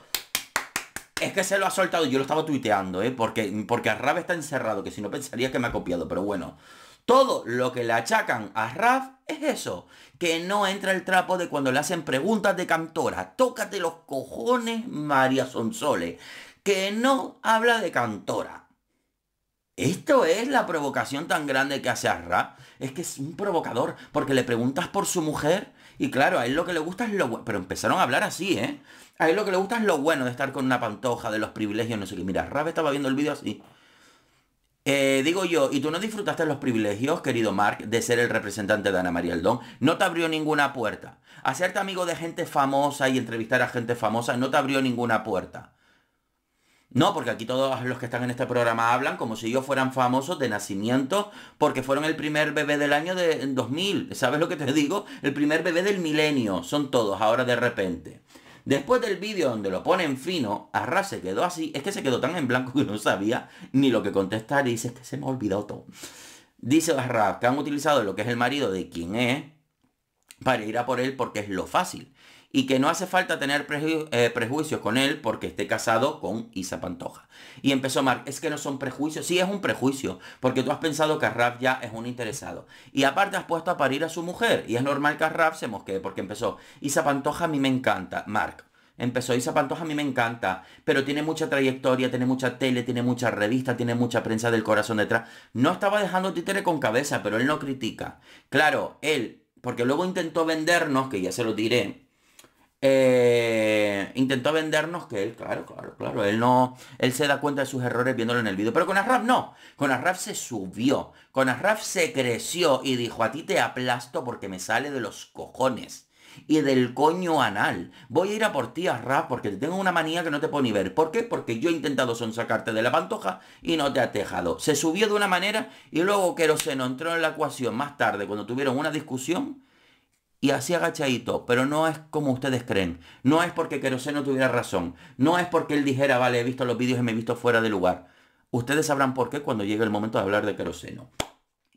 Es que se lo ha soltado, yo lo estaba tuiteando, ¿eh? Porque, porque Rav está encerrado, que si no pensaría que me ha copiado, pero bueno. Todo lo que le achacan a Raf es eso, que no entra el trapo de cuando le hacen preguntas de cantora. Tócate los cojones, María Sonsole, que no habla de cantora. Esto es la provocación tan grande que hace a Es que es un provocador, porque le preguntas por su mujer y claro, a él lo que le gusta es lo... Pero empezaron a hablar así, ¿eh? A él lo que le gusta es lo bueno de estar con una pantoja, de los privilegios, no sé qué. Mira, Rave estaba viendo el vídeo así. Eh, digo yo, ¿y tú no disfrutaste los privilegios, querido Mark, de ser el representante de Ana María Aldón? No te abrió ninguna puerta. Hacerte amigo de gente famosa y entrevistar a gente famosa no te abrió ninguna puerta. No, porque aquí todos los que están en este programa hablan como si ellos fueran famosos de nacimiento, porque fueron el primer bebé del año de 2000. ¿Sabes lo que te digo? El primer bebé del milenio. Son todos ahora de repente. Después del vídeo donde lo ponen fino, Arras se quedó así, es que se quedó tan en blanco que no sabía ni lo que contestar y dice, que este se me ha olvidado todo. Dice Arras que han utilizado lo que es el marido de quien es para ir a por él porque es lo fácil y que no hace falta tener eh, prejuicios con él porque esté casado con Isa Pantoja. Y empezó Mark, es que no son prejuicios, sí es un prejuicio, porque tú has pensado que Arraf ya es un interesado. Y aparte has puesto a parir a su mujer, y es normal que Arraf se mosquee, porque empezó, Isa Pantoja a mí me encanta, Mark. Empezó Isa Pantoja, a mí me encanta, pero tiene mucha trayectoria, tiene mucha tele, tiene mucha revista, tiene mucha prensa del corazón detrás. No estaba dejando títere con cabeza, pero él no critica. Claro, él, porque luego intentó vendernos, que ya se lo diré, eh, intentó vendernos que él, claro, claro, claro, él no, él se da cuenta de sus errores viéndolo en el vídeo, pero con Arraf no, con Arraf se subió, con rap se creció y dijo, a ti te aplasto porque me sale de los cojones y del coño anal. Voy a ir a por ti, Arraf porque te tengo una manía que no te puedo ni ver. ¿Por qué? Porque yo he intentado sonsacarte de la pantoja y no te ha tejado Se subió de una manera y luego Queroseno entró en la ecuación más tarde, cuando tuvieron una discusión, y así agachadito, pero no es como ustedes creen. No es porque Queroseno tuviera razón. No es porque él dijera, vale, he visto los vídeos y me he visto fuera de lugar. Ustedes sabrán por qué cuando llegue el momento de hablar de Queroseno.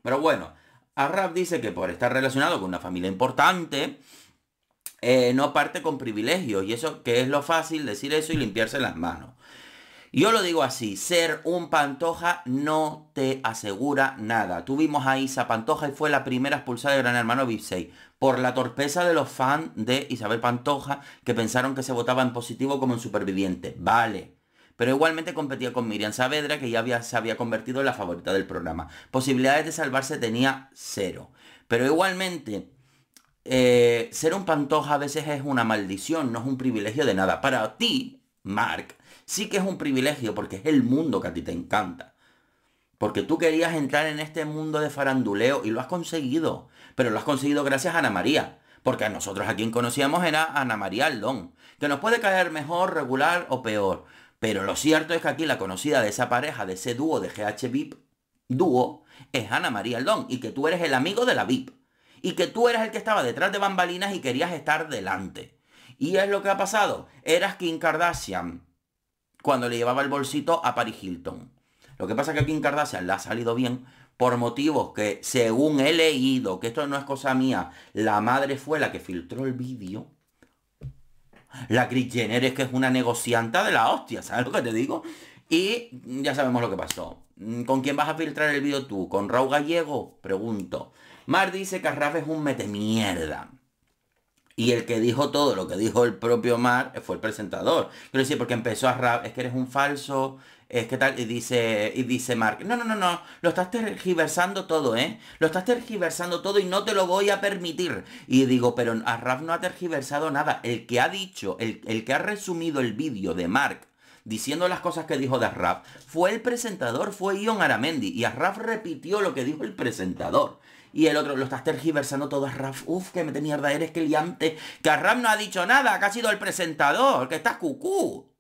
Pero bueno, Arrab dice que por estar relacionado con una familia importante, eh, no parte con privilegios. Y eso que es lo fácil, decir eso y limpiarse las manos. Yo lo digo así, ser un pantoja no te asegura nada. Tuvimos a Isa Pantoja y fue la primera expulsada de Gran Hermano VIP por la torpeza de los fans de Isabel Pantoja que pensaron que se votaba en positivo como en superviviente. Vale. Pero igualmente competía con Miriam Saavedra, que ya había, se había convertido en la favorita del programa. Posibilidades de salvarse tenía cero. Pero igualmente, eh, ser un pantoja a veces es una maldición, no es un privilegio de nada. Para ti, Mark, sí que es un privilegio porque es el mundo que a ti te encanta. Porque tú querías entrar en este mundo de faranduleo y lo has conseguido pero lo has conseguido gracias a Ana María. Porque a nosotros a quien conocíamos era Ana María Aldón, que nos puede caer mejor, regular o peor. Pero lo cierto es que aquí la conocida de esa pareja, de ese dúo de GH VIP, dúo, es Ana María Aldón y que tú eres el amigo de la VIP. Y que tú eres el que estaba detrás de bambalinas y querías estar delante. Y es lo que ha pasado. Eras Kim Kardashian cuando le llevaba el bolsito a Paris Hilton. Lo que pasa es que a Kim Kardashian le ha salido bien por motivos que, según he leído, que esto no es cosa mía, la madre fue la que filtró el vídeo. La Chris Jenner es que es una negocianta de la hostia, ¿sabes lo que te digo? Y ya sabemos lo que pasó. Mm, ¿Con quién vas a filtrar el vídeo tú? ¿Con Raúl Gallego? Pregunto. Mar dice que Raf es un metemierda. Y el que dijo todo lo que dijo el propio Mar fue el presentador. Pero sí, porque empezó a rap, es que eres un falso, es que tal? Y dice, y dice Mark, no, no, no, no, lo estás tergiversando todo, ¿eh? Lo estás tergiversando todo y no te lo voy a permitir. Y digo, pero Arraf no ha tergiversado nada. El que ha dicho, el, que ha resumido el vídeo de Mark diciendo las cosas que dijo de Arraf, fue el presentador, fue Ion Aramendi. Y Arraf repitió lo que dijo el presentador. Y el otro, lo estás tergiversando todo Arraf. Uf, que mierda eres, que liante. Que Arraf no ha dicho nada, que ha sido el presentador, que estás cucú.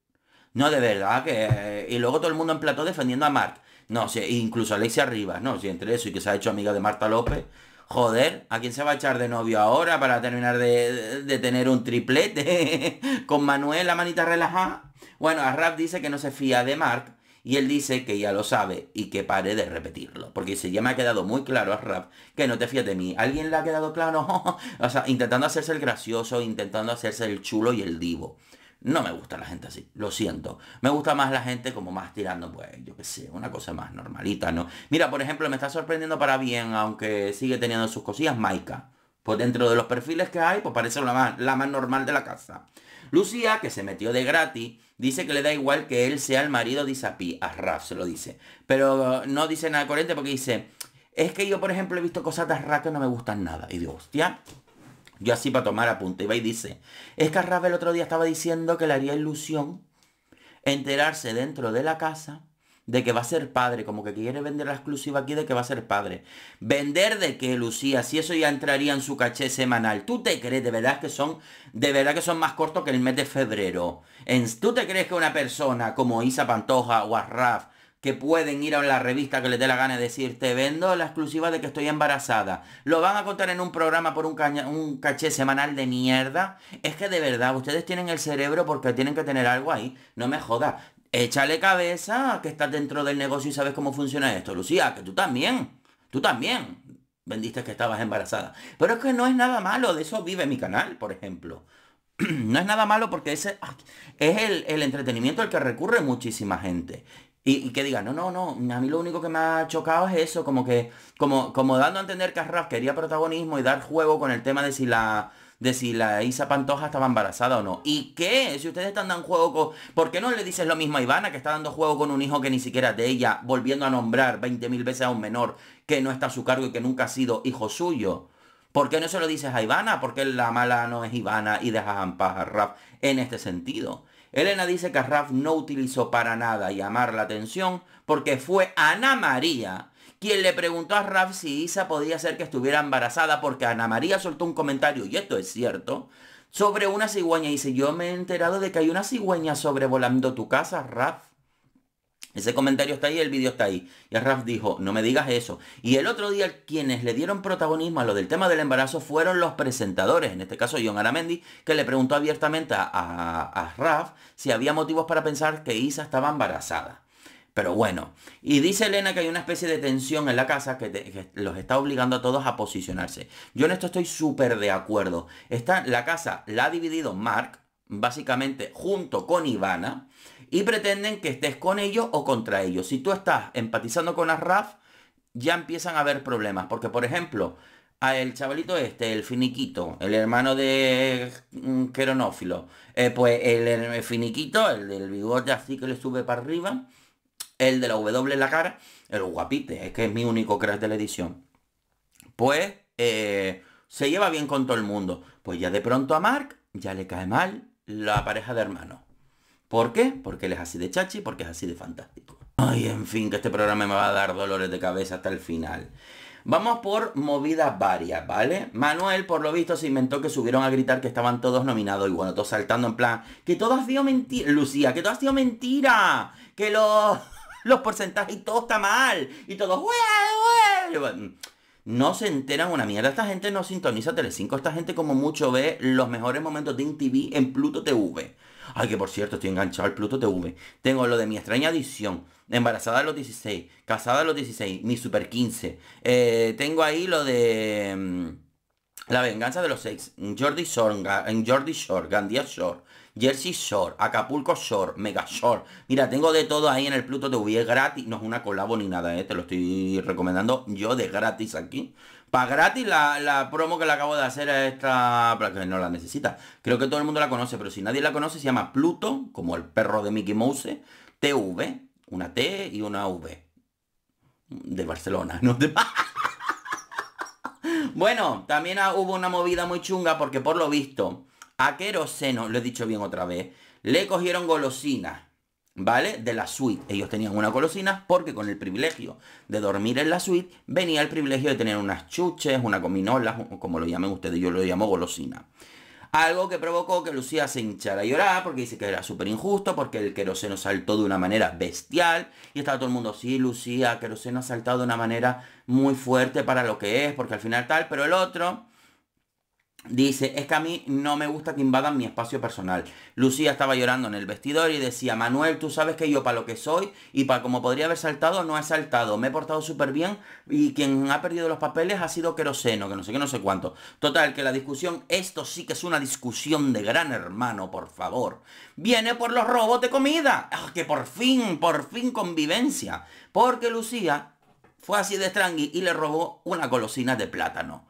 No, de verdad que... Eh, y luego todo el mundo en plató defendiendo a Mark. No, sé incluso Alexia Rivas, ¿no? Si entre eso y que se ha hecho amiga de Marta López, joder, ¿a quién se va a echar de novio ahora para terminar de, tener un triplete con Manuel la manita relajada? Bueno, a Arrap dice que no se fía de Mark y él dice que ya lo sabe y que pare de repetirlo. Porque si ya me ha quedado muy claro a Rap que no te fías de mí. ¿Alguien le ha quedado claro? o sea, intentando hacerse el gracioso, intentando hacerse el chulo y el divo. No me gusta la gente así, lo siento. Me gusta más la gente como más tirando, pues, yo qué sé, una cosa más normalita, ¿no? Mira, por ejemplo, me está sorprendiendo para bien, aunque sigue teniendo sus cosillas, Maika. Pues dentro de los perfiles que hay, pues parece la más, la normal de la casa. Lucía, que se metió de gratis, dice que le da igual que él sea el marido de Isapi. A Raf se lo dice. Pero uh, no dice nada coherente porque dice, es que yo, por ejemplo, he visto cosas de Raf que no me gustan nada. Y digo, hostia, yo así para tomar apunte. Y va y dice, es que Rafa el otro día estaba diciendo que le haría ilusión enterarse dentro de la casa de que va a ser padre, como que quiere vender la exclusiva aquí de que va a ser padre. ¿Vender de qué, Lucía? Si eso ya entraría en su caché semanal. ¿Tú te crees de verdad que son de verdad que son más cortos que el mes de febrero? ¿Tú te crees que una persona como Isa Pantoja o Arraf que pueden ir a la revista que les dé la gana de decir, te vendo la exclusiva de que estoy embarazada. Lo van a contar en un programa por un, un caché semanal de mierda. Es que de verdad, ustedes tienen el cerebro porque tienen que tener algo ahí. No me jodas. Échale cabeza que estás dentro del negocio y sabes cómo funciona esto. Lucía, que tú también. Tú también. Vendiste que estabas embarazada. Pero es que no es nada malo. De eso vive mi canal, por ejemplo no es nada malo porque ese es el, entretenimiento al que recurre muchísima gente. Y, que diga, no, no, no, a mí lo único que me ha chocado es eso, como que, como, como dando a entender que Raf quería protagonismo y dar juego con el tema de si la de si la Isa Pantoja estaba embarazada o no. ¿Y qué? Si ustedes están dando juego con... ¿Por qué no le dices lo mismo a Ivana, que está dando juego con un hijo que ni siquiera es de ella, volviendo a nombrar 20.000 veces a un menor que no está a su cargo y que nunca ha sido hijo suyo? ¿Por qué no se lo dices a Ivana? Porque la mala no es Ivana y dejas en paz a Raf en este sentido. Elena dice que Raf no utilizó para nada llamar la atención porque fue Ana María quien le preguntó a Raf si Isa podía ser que estuviera embarazada porque Ana María soltó un comentario, y esto es cierto, sobre una cigüeña. Y dice, yo me he enterado de que hay una cigüeña sobrevolando tu casa, Raf. Ese comentario está ahí, el vídeo está ahí. Y Raf dijo, no me digas eso. Y el otro día quienes le dieron protagonismo a lo del tema del embarazo fueron los presentadores, en este caso John Aramendi, que le preguntó abiertamente a, Raf si había motivos para pensar que Isa estaba embarazada. Pero bueno, y dice Elena que hay una especie de tensión en la casa que, los está obligando a todos a posicionarse. Yo en esto estoy súper de acuerdo. Está, la casa la ha dividido Mark, básicamente junto con Ivana y pretenden que estés con ellos o contra ellos. Si tú estás empatizando con raf ya empiezan a haber problemas. Porque, por ejemplo, a el chavalito este, el finiquito, el hermano de mm, Queronófilo, eh, pues el, finiquito, el del bigote así que le sube para arriba, el de la W en la cara, el guapite, es que es mi único crack de la edición. Pues eh, se lleva bien con todo el mundo. Pues ya de pronto a Mark ya le cae mal la pareja de hermanos. ¿Por qué? Porque él es así de chachi, porque es así de fantástico. Ay, en fin, que este programa me va a dar dolores de cabeza hasta el final. Vamos por movidas varias, ¿vale? Manuel, por lo visto, se inventó que subieron a gritar que estaban todos nominados y bueno, todos saltando en plan, que todo ha sido mentira, Lucía, que todo ha sido mentira, que los, porcentajes y todo está mal, y todos, no se enteran una mierda, esta gente no sintoniza Telecinco, esta gente como mucho ve los mejores momentos de MTV en Pluto TV. Ay, que por cierto, estoy enganchado al Pluto TV. Tengo lo de mi extraña adicción. Embarazada a los 16. Casada a los 16. Mi Super 15. Eh, tengo ahí lo de... Mm, la venganza de los 6 Jordi Shore, Jordi Shore, Gandia Shore, Jersey Shore, Acapulco Shore, Mega Shore. Mira, tengo de todo ahí en el Pluto TV, es gratis. No es una colabo ni nada, eh. te lo estoy recomendando yo de gratis aquí para gratis la, promo que le acabo de hacer a esta... que no la necesita. Creo que todo el mundo la conoce, pero si nadie la conoce, se llama Pluto, como el perro de Mickey Mouse, TV, una T y una V. De Barcelona, no de... bueno, también hubo una movida muy chunga porque por lo visto, a Queroseno, lo he dicho bien otra vez, le cogieron golosinas ¿vale? De la suite. Ellos tenían una golosina porque con el privilegio de dormir en la suite venía el privilegio de tener unas chuches, una cominola, como lo llamen ustedes, yo lo llamo golosina. Algo que provocó que Lucía se hinchara y llorar porque dice que era súper injusto, porque el queroseno saltó de una manera bestial y estaba todo el mundo, sí, Lucía, queroseno ha saltado de una manera muy fuerte para lo que es, porque al final tal, pero el otro Dice, es que a mí no me gusta que invadan mi espacio personal. Lucía estaba llorando en el vestidor y decía, Manuel, tú sabes que yo para lo que soy y para como podría haber saltado, no he saltado. Me he portado súper bien y quien ha perdido los papeles ha sido Queroseno, que no sé qué, no sé cuánto. Total, que la discusión, esto sí que es una discusión de gran hermano, por favor. Viene por los robos de comida. Ah, que por fin, por fin convivencia. Porque Lucía fue así de estrangui y le robó una golosina de plátano.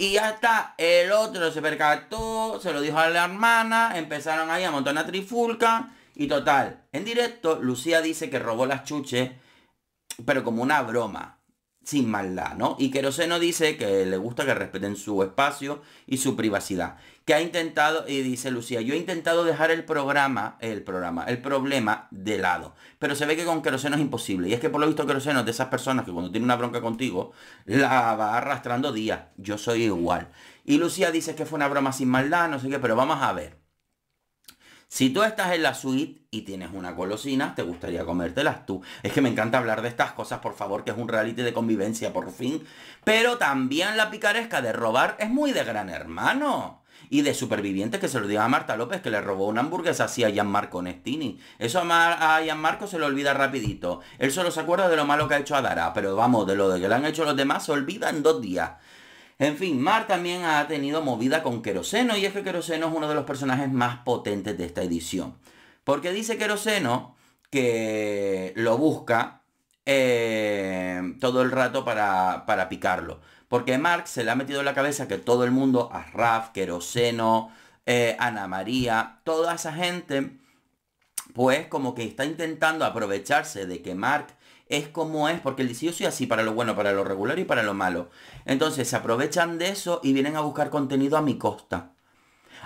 Y ya está, el otro se percató, se lo dijo a la hermana, empezaron ahí a montar una trifulca. Y total, en directo, Lucía dice que robó las chuches, pero como una broma sin maldad, ¿no? Y Queroseno dice que le gusta que respeten su espacio y su privacidad. Que ha intentado, y dice Lucía, yo he intentado dejar el programa, el programa, el problema de lado. Pero se ve que con Queroseno es imposible. Y es que por lo visto Queroseno es de esas personas que cuando tiene una bronca contigo, la va arrastrando días. Yo soy igual. Y Lucía dice que fue una broma sin maldad, no sé qué, pero vamos a ver. Si tú estás en la suite y tienes una golosina, te gustaría comértelas tú. Es que me encanta hablar de estas cosas, por favor, que es un reality de convivencia, por fin. Pero también la picaresca de robar es muy de gran hermano. Y de supervivientes que se lo diga a Marta López, que le robó una hamburguesa así a Gianmarco Nestini. Eso a, Gianmarco se lo olvida rapidito. Él solo se acuerda de lo malo que ha hecho a Dara, pero vamos, de lo de que le han hecho los demás se olvida en dos días. En fin, Mark también ha tenido movida con Queroseno y es que Queroseno es uno de los personajes más potentes de esta edición. Porque dice Queroseno que lo busca eh, todo el rato para, picarlo. Porque Mark se le ha metido en la cabeza que todo el mundo, Raf, Queroseno, eh, Ana María, toda esa gente, pues como que está intentando aprovecharse de que Mark es como es, porque el dice yo soy así para lo bueno, para lo regular y para lo malo. Entonces se aprovechan de eso y vienen a buscar contenido a mi costa.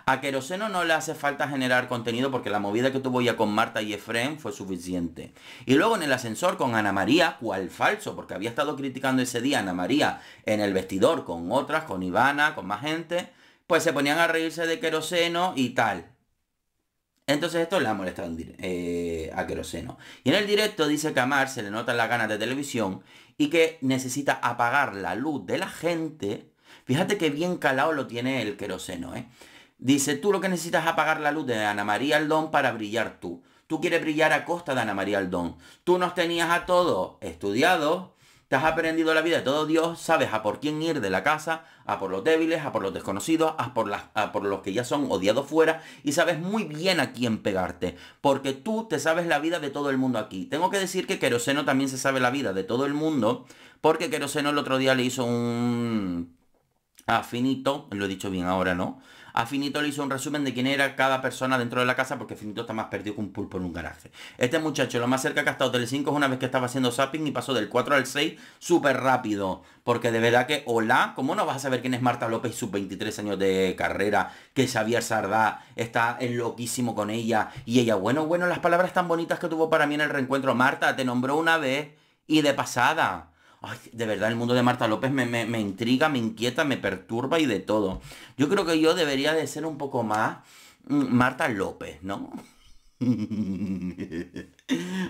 A Queroseno no le hace falta generar contenido porque la movida que tuvo ya con Marta y Efren fue suficiente. Y luego en el ascensor con Ana María, cual falso, porque había estado criticando ese día Ana María en el vestidor con otras, con Ivana, con más gente, pues se ponían a reírse de Queroseno y tal. Entonces esto le ha molestado eh, a Queroseno. Y en el directo dice que a Mar se le notan las ganas de televisión y que necesita apagar la luz de la gente. Fíjate que bien calado lo tiene el Queroseno, ¿eh? Dice, tú lo que necesitas es apagar la luz de Ana María Aldón para brillar tú. Tú quieres brillar a costa de Ana María Aldón. Tú nos tenías a todos estudiados, has aprendido la vida de todo Dios, sabes a por quién ir de la casa, a por los débiles, a por los desconocidos, a por, las, por los que ya son odiados fuera y sabes muy bien a quién pegarte, porque tú te sabes la vida de todo el mundo aquí. Tengo que decir que Queroseno también se sabe la vida de todo el mundo, porque Queroseno el otro día le hizo un... afinito, lo he dicho bien ahora, ¿no? A Finito le hizo un resumen de quién era cada persona dentro de la casa porque Finito está más perdido que un pulpo en un garaje. Este muchacho, lo más cerca que ha estado 5 es una vez que estaba haciendo zapping y pasó del 4 al 6 súper rápido. Porque de verdad que, hola, ¿cómo no vas a saber quién es Marta López y sus 23 años de carrera? Que Xavier Sardá está loquísimo con ella. Y ella, bueno, bueno, las palabras tan bonitas que tuvo para mí en el reencuentro. Marta, te nombró una vez y de pasada. Ay, de verdad, el mundo de Marta López me, intriga, me inquieta, me perturba y de todo. Yo creo que yo debería de ser un poco más mm, Marta López, ¿no?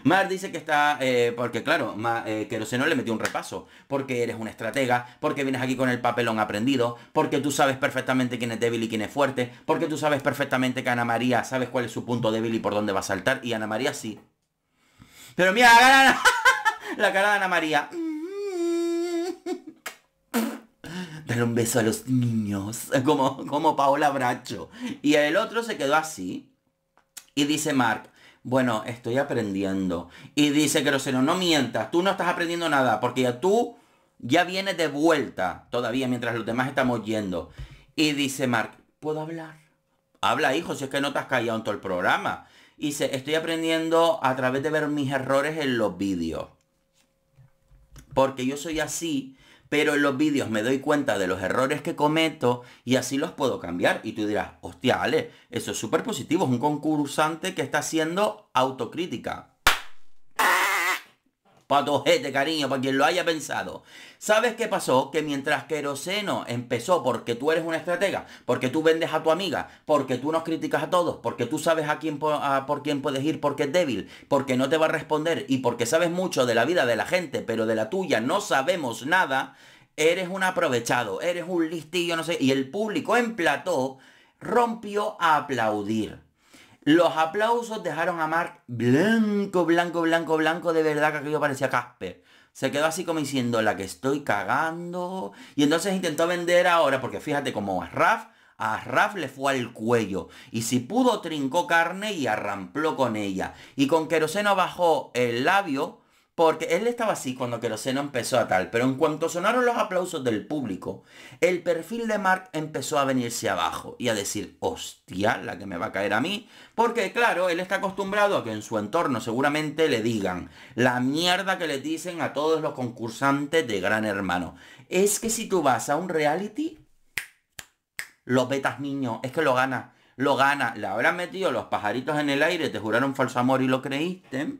Mar dice que está, eh, porque claro, que eh, no le metió un repaso, porque eres una estratega, porque vienes aquí con el papelón aprendido, porque tú sabes perfectamente quién es débil y quién es fuerte, porque tú sabes perfectamente que Ana María sabes cuál es su punto débil y por dónde va a saltar, y Ana María sí. Pero mira, la cara de Ana María. Dale un beso a los niños, como, como Paola Bracho. Y el otro se quedó así. Y dice Mark, bueno, estoy aprendiendo. Y dice que no mientas, tú no estás aprendiendo nada, porque ya tú ya vienes de vuelta todavía mientras los demás estamos yendo. Y dice Mark, ¿puedo hablar? Habla, hijo, si es que no te has callado en todo el programa. Y se estoy aprendiendo a través de ver mis errores en los vídeos. Porque yo soy así pero en los vídeos me doy cuenta de los errores que cometo y así los puedo cambiar. Y tú dirás, hostia, Ale, eso es súper positivo, es un concursante que está haciendo autocrítica patojete, cariño, para quien lo haya pensado. ¿Sabes qué pasó? Que mientras Queroseno empezó porque tú eres una estratega, porque tú vendes a tu amiga, porque tú nos criticas a todos, porque tú sabes a quién por quién puedes ir porque es débil, porque no te va a responder y porque sabes mucho de la vida de la gente, pero de la tuya no sabemos nada, eres un aprovechado, eres un listillo, no sé, y el público en plató rompió a aplaudir. Los aplausos dejaron a Mark blanco, blanco, blanco, blanco, de verdad que aquello parecía Casper. Se quedó así como diciendo, la que estoy cagando. Y entonces intentó vender ahora, porque fíjate como a Raf, a Raf le fue al cuello. Y si pudo, trincó carne y arrampló con ella. Y con queroseno bajó el labio porque él estaba así cuando Queroseno empezó a tal, pero en cuanto sonaron los aplausos del público, el perfil de Mark empezó a venirse abajo y a decir, hostia, la que me va a caer a mí. Porque claro, él está acostumbrado a que en su entorno seguramente le digan la mierda que le dicen a todos los concursantes de Gran Hermano. Es que si tú vas a un reality, los petas niño, es que lo gana, lo gana, Le habrán metido los pajaritos en el aire, te juraron falso amor y lo creíste.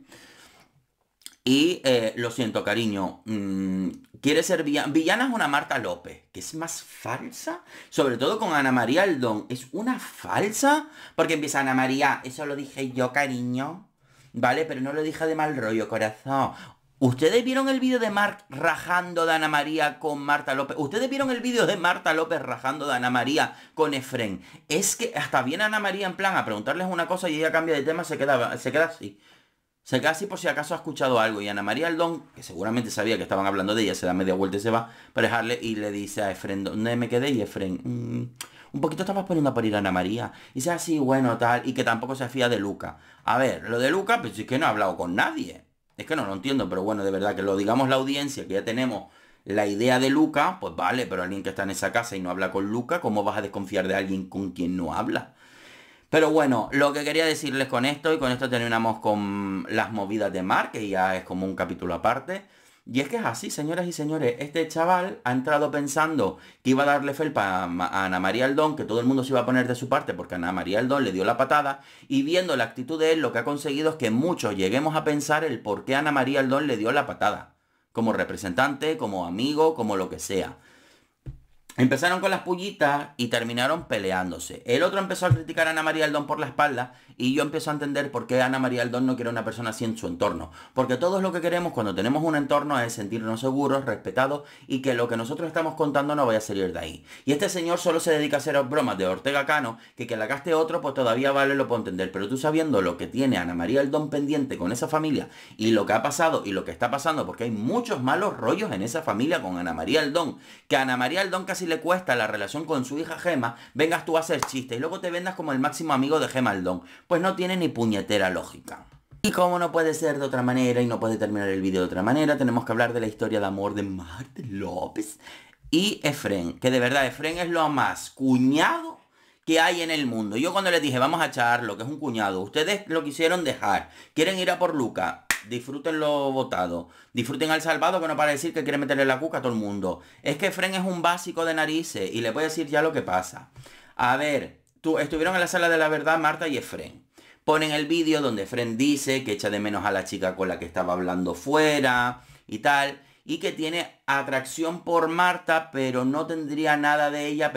Y eh, lo siento, cariño. Mm, quiere ser villana. Villana es una Marta López, que es más falsa. Sobre todo con Ana María Aldón. Es una falsa. Porque empieza Ana María. Eso lo dije yo, cariño. ¿Vale? Pero no lo dije de mal rollo, corazón. ¿Ustedes vieron el vídeo de Mark rajando de Ana María con Marta López? ¿Ustedes vieron el vídeo de Marta López rajando de Ana María con Efren? Es que hasta viene Ana María en plan a preguntarles una cosa y ella cambia de tema, se se queda así. O casi por si acaso ha escuchado algo. Y Ana María Aldón, que seguramente sabía que estaban hablando de ella, se da media vuelta y se va para dejarle y le dice a Efren, ¿dónde me quedé? Y Efren, mm, un poquito estabas poniendo a parir a Ana María. Y sea así, ah, bueno, tal, y que tampoco se fía de Luca. A ver, lo de Luca, pues es que no ha hablado con nadie. Es que no lo entiendo, pero bueno, de verdad, que lo digamos la audiencia, que ya tenemos la idea de Luca, pues vale, pero alguien que está en esa casa y no habla con Luca, ¿cómo vas a desconfiar de alguien con quien no habla? Pero bueno, lo que quería decirles con esto, y con esto terminamos con las movidas de Mar, que ya es como un capítulo aparte. Y es que es así, señoras y señores. Este chaval ha entrado pensando que iba a darle felpa a Ana María Aldón, que todo el mundo se iba a poner de su parte porque Ana María Aldón le dio la patada. Y viendo la actitud de él, lo que ha conseguido es que muchos lleguemos a pensar el por qué Ana María Aldón le dio la patada. Como representante, como amigo, como lo que sea. Empezaron con las pullitas y terminaron peleándose. El otro empezó a criticar a Ana María Aldón por la espalda y yo empiezo a entender por qué Ana María Aldón no quiere una persona así en su entorno. Porque todos lo que queremos cuando tenemos un entorno es sentirnos seguros, respetados y que lo que nosotros estamos contando no vaya a salir de ahí. Y este señor solo se dedica a hacer bromas de Ortega Cano, que que la gaste otro pues todavía vale lo puedo entender. Pero tú sabiendo lo que tiene Ana María Aldón pendiente con esa familia y lo que ha pasado y lo que está pasando, porque hay muchos malos rollos en esa familia con Ana María Aldón. Que Ana María Aldón casi ...si le cuesta la relación con su hija Gema, vengas tú a hacer chistes y luego te vendas como el máximo amigo de Gema Aldón. Pues no tiene ni puñetera lógica. Y como no puede ser de otra manera y no puede terminar el vídeo de otra manera, tenemos que hablar de la historia de amor de Marte López y Efren. Que de verdad, Efren es lo más cuñado que hay en el mundo. Yo cuando les dije, vamos a echarlo, que es un cuñado, ustedes lo quisieron dejar, quieren ir a por Luca, disfruten lo votado, disfruten al salvado que no para decir que quiere meterle la cuca a todo el mundo. Es que Fren es un básico de narices y le a decir ya lo que pasa. A ver, tú, estuvieron en la sala de la verdad Marta y Efren. Ponen el vídeo donde Fren dice que echa de menos a la chica con la que estaba hablando fuera y tal y que tiene atracción por Marta, pero no tendría nada de ella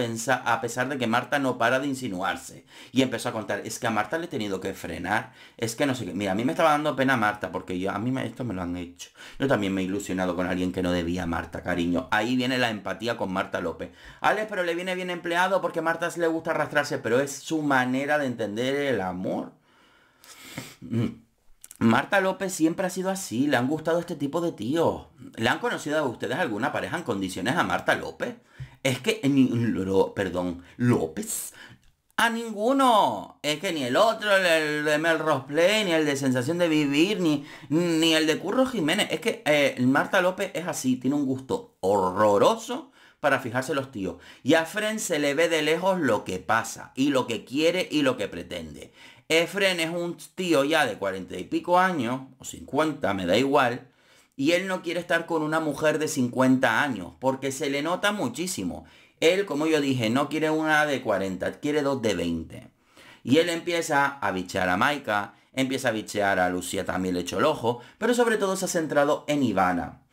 a pesar de que Marta no para de insinuarse. Y empezó a contar, es que a Marta le he tenido que frenar, es que no sé qué. Mira, a mí me estaba dando pena Marta, porque yo, a mí esto me lo han hecho. Yo también me he ilusionado con alguien que no debía a Marta, cariño. Ahí viene la empatía con Marta López. Alex, pero le viene bien empleado porque a Marta le gusta arrastrarse, pero es su manera de entender el amor. Mm. Marta López siempre ha sido así, le han gustado este tipo de tíos. ¿Le han conocido a ustedes alguna pareja en condiciones a Marta López? Es que, ni, perdón, López. A ninguno. Es que ni el otro, el, de Mel Play, ni el de Sensación de Vivir, ni, ni el de Curro Jiménez. Es que eh, Marta López es así, tiene un gusto horroroso para fijarse los tíos. Y a Fren se le ve de lejos lo que pasa, y lo que quiere, y lo que pretende. Efren es un tío ya de cuarenta y pico años, o 50, me da igual, y él no quiere estar con una mujer de 50 años, porque se le nota muchísimo. Él, como yo dije, no quiere una de 40, quiere dos de 20. Y él empieza a bichear a Maika, empieza a bichear a Lucía, también le echo el ojo, pero sobre todo se ha centrado en Ivana.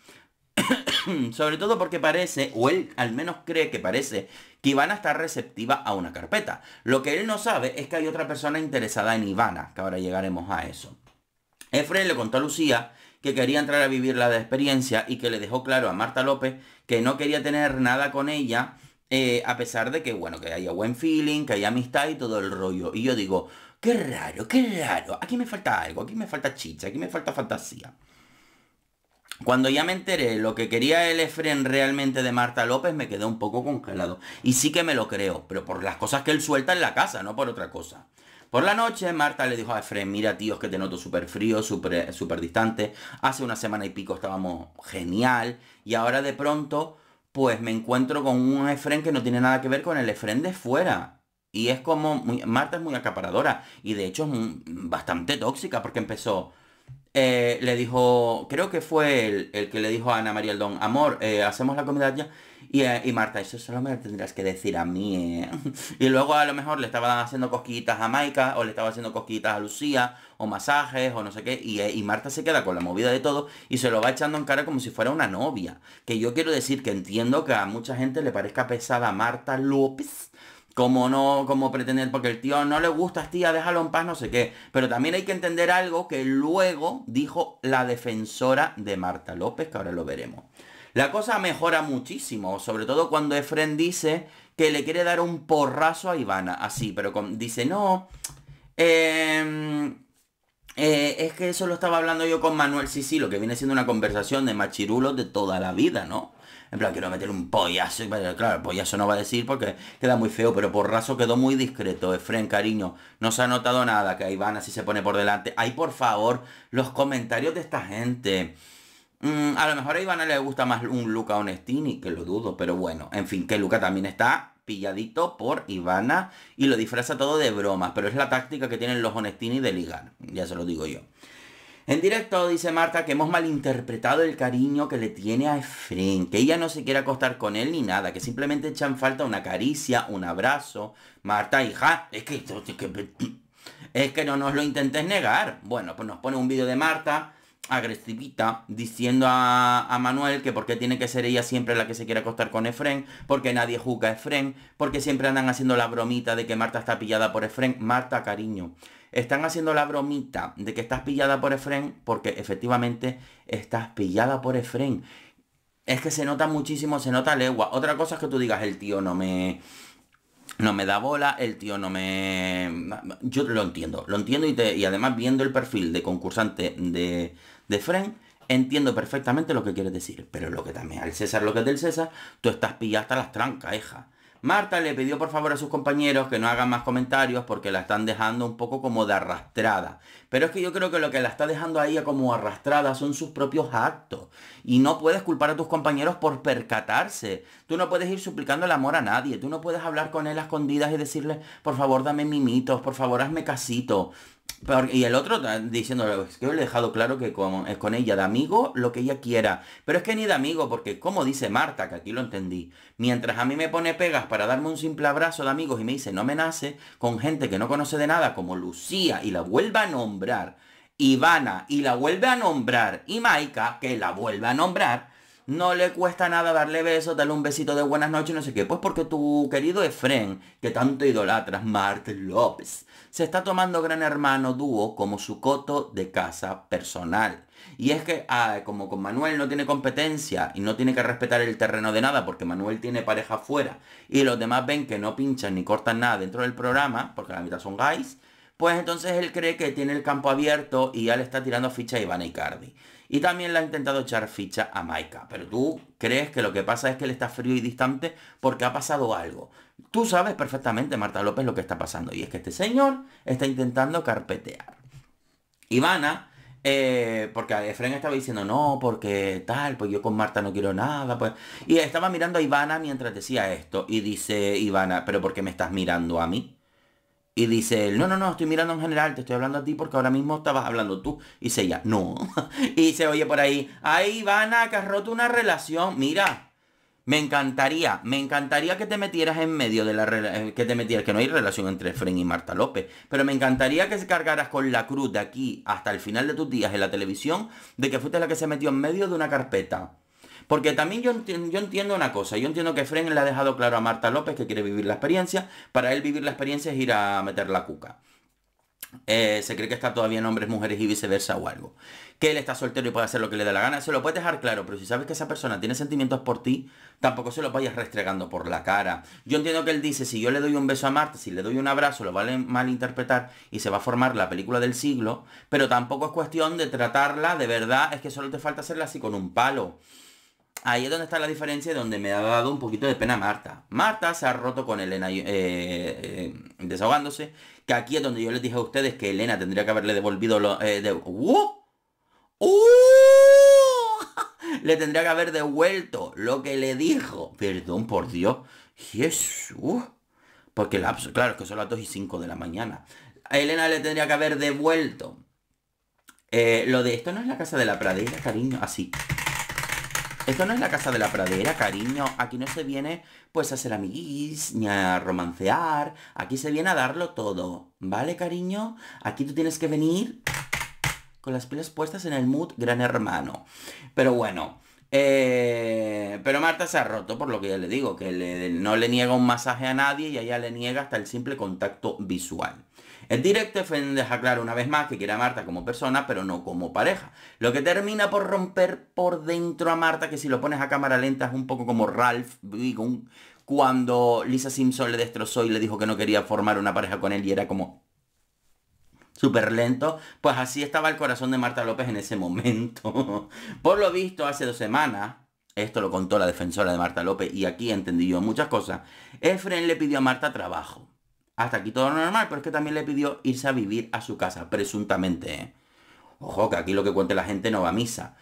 sobre todo porque parece, o él al menos cree que parece que Ivana está receptiva a una carpeta. Lo que él no sabe es que hay otra persona interesada en Ivana, que ahora llegaremos a eso. Efre le contó a Lucía que quería entrar a vivir la de experiencia y que le dejó claro a Marta López que no quería tener nada con ella, eh, a pesar de que, bueno, que haya buen feeling, que haya amistad y todo el rollo. Y yo digo, qué raro, qué raro, aquí me falta algo, aquí me falta chicha, aquí me falta fantasía. Cuando ya me enteré lo que quería el Efren realmente de Marta López, me quedé un poco congelado. Y sí que me lo creo, pero por las cosas que él suelta en la casa, no por otra cosa. Por la noche, Marta le dijo a Efren, mira tíos que te noto súper frío, eh, súper distante. Hace una semana y pico estábamos genial. Y ahora de pronto, pues me encuentro con un Efren que no tiene nada que ver con el Efren de fuera. Y es como, Marta es muy acaparadora. Y de hecho es bastante tóxica porque empezó... Eh, le dijo, creo que fue el, el, que le dijo a Ana María don amor, eh, hacemos la comida ya. Eh, y, Marta, eso solo me lo tendrás que decir a mí. y luego a lo mejor le estaban haciendo cosquillitas a Maika, o le estaba haciendo cosquillitas a Lucía, o masajes, o no sé qué. Y, y Marta se queda con la movida de todo y se lo va echando en cara como si fuera una novia. Que yo quiero decir que entiendo que a mucha gente le parezca pesada Marta López como no, como pretender, porque el tío no le gusta, tía, déjalo en paz, no sé qué. Pero también hay que entender algo que luego dijo la defensora de Marta López, que ahora lo veremos. La cosa mejora muchísimo, sobre todo cuando Efren dice que le quiere dar un porrazo a Ivana, así, pero dice, no, em, eh, es que eso lo estaba hablando yo con Manuel, Sicilo, que viene siendo una conversación de machirulos de toda la vida, ¿no? En plan, quiero meter un pollazo. Claro, pollazo no va a decir porque queda muy feo, pero por raso quedó muy discreto. Efren, cariño, no se ha notado nada que a Ivana sí se pone por delante. Ay, por favor, los comentarios de esta gente. Mm, a lo mejor a Ivana le gusta más un Luca Onestini, que lo dudo, pero bueno. En fin, que Luca también está pilladito por Ivana y lo disfraza todo de bromas, pero es la táctica que tienen los Onestini de ligar, ya se lo digo yo. En directo dice Marta que hemos malinterpretado el cariño que le tiene a Efren, que ella no se quiere acostar con él ni nada, que simplemente echan falta una caricia, un abrazo. Marta, hija, es que, es que, no nos lo intentes negar. Bueno, pues nos pone un vídeo de Marta, agresivita, diciendo a, a, Manuel que por qué tiene que ser ella siempre la que se quiere acostar con Efren, porque nadie juzga a Efren, porque siempre andan haciendo la bromita de que Marta está pillada por Efren. Marta, cariño. Están haciendo la bromita de que estás pillada por Efren, porque efectivamente estás pillada por Efren. Es que se nota muchísimo, se nota legua. Otra cosa es que tú digas, el tío no me... No me da bola, el tío no me... Yo lo entiendo, lo entiendo y, además viendo el perfil de concursante de, de entiendo perfectamente lo que quieres decir. Pero lo que también al César, lo que es del César, tú estás pillada hasta las trancas, hija. Marta le pidió por favor a sus compañeros que no hagan más comentarios porque la están dejando un poco como de arrastrada. Pero es que yo creo que lo que la está dejando ahí como arrastrada son sus propios actos. Y no puedes culpar a tus compañeros por percatarse. Tú no puedes ir suplicando el amor a nadie. Tú no puedes hablar con él a escondidas y decirle, por favor dame mimitos, por favor hazme casito y el otro diciéndole, es que he dejado claro que con, es con ella de amigo lo que ella quiera. Pero es que ni de amigo, porque como dice Marta, que aquí lo entendí, mientras a mí me pone pegas para darme un simple abrazo de amigos y me dice no me nace, con gente que no conoce de nada, como Lucía, y la vuelva a nombrar, Ivana, y la vuelve a nombrar, y Maika, que la vuelve a nombrar, no le cuesta nada darle besos, darle un besito de buenas noches, no sé qué. Pues porque tu querido Efren, que tanto idolatras, Marte López, se está tomando Gran Hermano Dúo como su coto de casa personal. Y es que ah, como con Manuel no tiene competencia y no tiene que respetar el terreno de nada porque Manuel tiene pareja afuera y los demás ven que no pinchan ni cortan nada dentro del programa, porque la mitad son guys, pues entonces él cree que tiene el campo abierto y ya le está tirando ficha a Ivana Icardi. Y también le ha intentado echar ficha a Maika. Pero tú crees que lo que pasa es que le está frío y distante porque ha pasado algo. Tú sabes perfectamente, Marta López, lo que está pasando. Y es que este señor está intentando carpetear. Ivana, eh, porque Efren estaba diciendo, no, porque tal, pues yo con Marta no quiero nada. pues Y estaba mirando a Ivana mientras decía esto. Y dice Ivana, pero ¿por qué me estás mirando a mí? Y dice él, no, no, no, estoy mirando en general, te estoy hablando a ti porque ahora mismo estabas hablando tú. Y se ella, no. y se oye por ahí, ahí Ivana, que has roto una relación. Mira, me encantaría, me encantaría que te metieras en medio de la eh, que te metieras, que no hay relación entre Fren y Marta López, pero me encantaría que se cargaras con la cruz de aquí hasta el final de tus días en la televisión de que fuiste la que se metió en medio de una carpeta. Porque también yo, entiendo, yo entiendo una cosa, yo entiendo que Fren le ha dejado claro a Marta López que quiere vivir la experiencia, para él vivir la experiencia es ir a meter la cuca. Eh, se cree que está todavía en hombres, mujeres y viceversa o algo. Que él está soltero y puede hacer lo que le dé la gana, se lo puede dejar claro, pero si sabes que esa persona tiene sentimientos por ti, tampoco se lo vayas restregando por la cara. Yo entiendo que él dice, si yo le doy un beso a Marta, si le doy un abrazo, lo vale a malinterpretar y se va a formar la película del siglo, pero tampoco es cuestión de tratarla de verdad, es que solo te falta hacerla así con un palo ahí es donde está la diferencia y donde me ha dado un poquito de pena Marta. Marta se ha roto con Elena eh, eh, desahogándose, que aquí es donde yo les dije a ustedes que Elena tendría que haberle devolvido lo, eh, ¡Uh! ¡Uh! Le tendría que haber devuelto lo que le dijo. Perdón, por Dios. Jesús. Porque claro, es claro, que son las 2 y 5 de la mañana. A Elena le tendría que haber devuelto. lo de esto no es la casa de la pradera, cariño. Así. Esto no es la casa de la pradera, cariño. Aquí no se viene pues a ser amiguis, ni a romancear. Aquí se viene a darlo todo. ¿Vale, cariño? Aquí tú tienes que venir con las pilas puestas en el mood gran hermano. Pero bueno. Eh, pero Marta se ha roto por lo que ya le digo, que no le niega un masaje a nadie y allá le niega hasta el simple contacto visual. En directo Efren deja claro una vez más que quiere a Marta como persona, pero no como pareja. Lo que termina por romper por dentro a Marta, que si lo pones a cámara lenta es un poco como Ralph, cuando Lisa Simpson le destrozó y le dijo que no quería formar una pareja con él y era como súper lento, pues así estaba el corazón de Marta López en ese momento. Por lo visto, hace dos semanas, esto lo contó la defensora de Marta López y aquí entendí yo muchas cosas, Efren le pidió a Marta trabajo. Hasta aquí todo normal, pero es que también le pidió irse a vivir a su casa, presuntamente. ¿eh? Ojo, que aquí lo que cuente la gente no va a misa.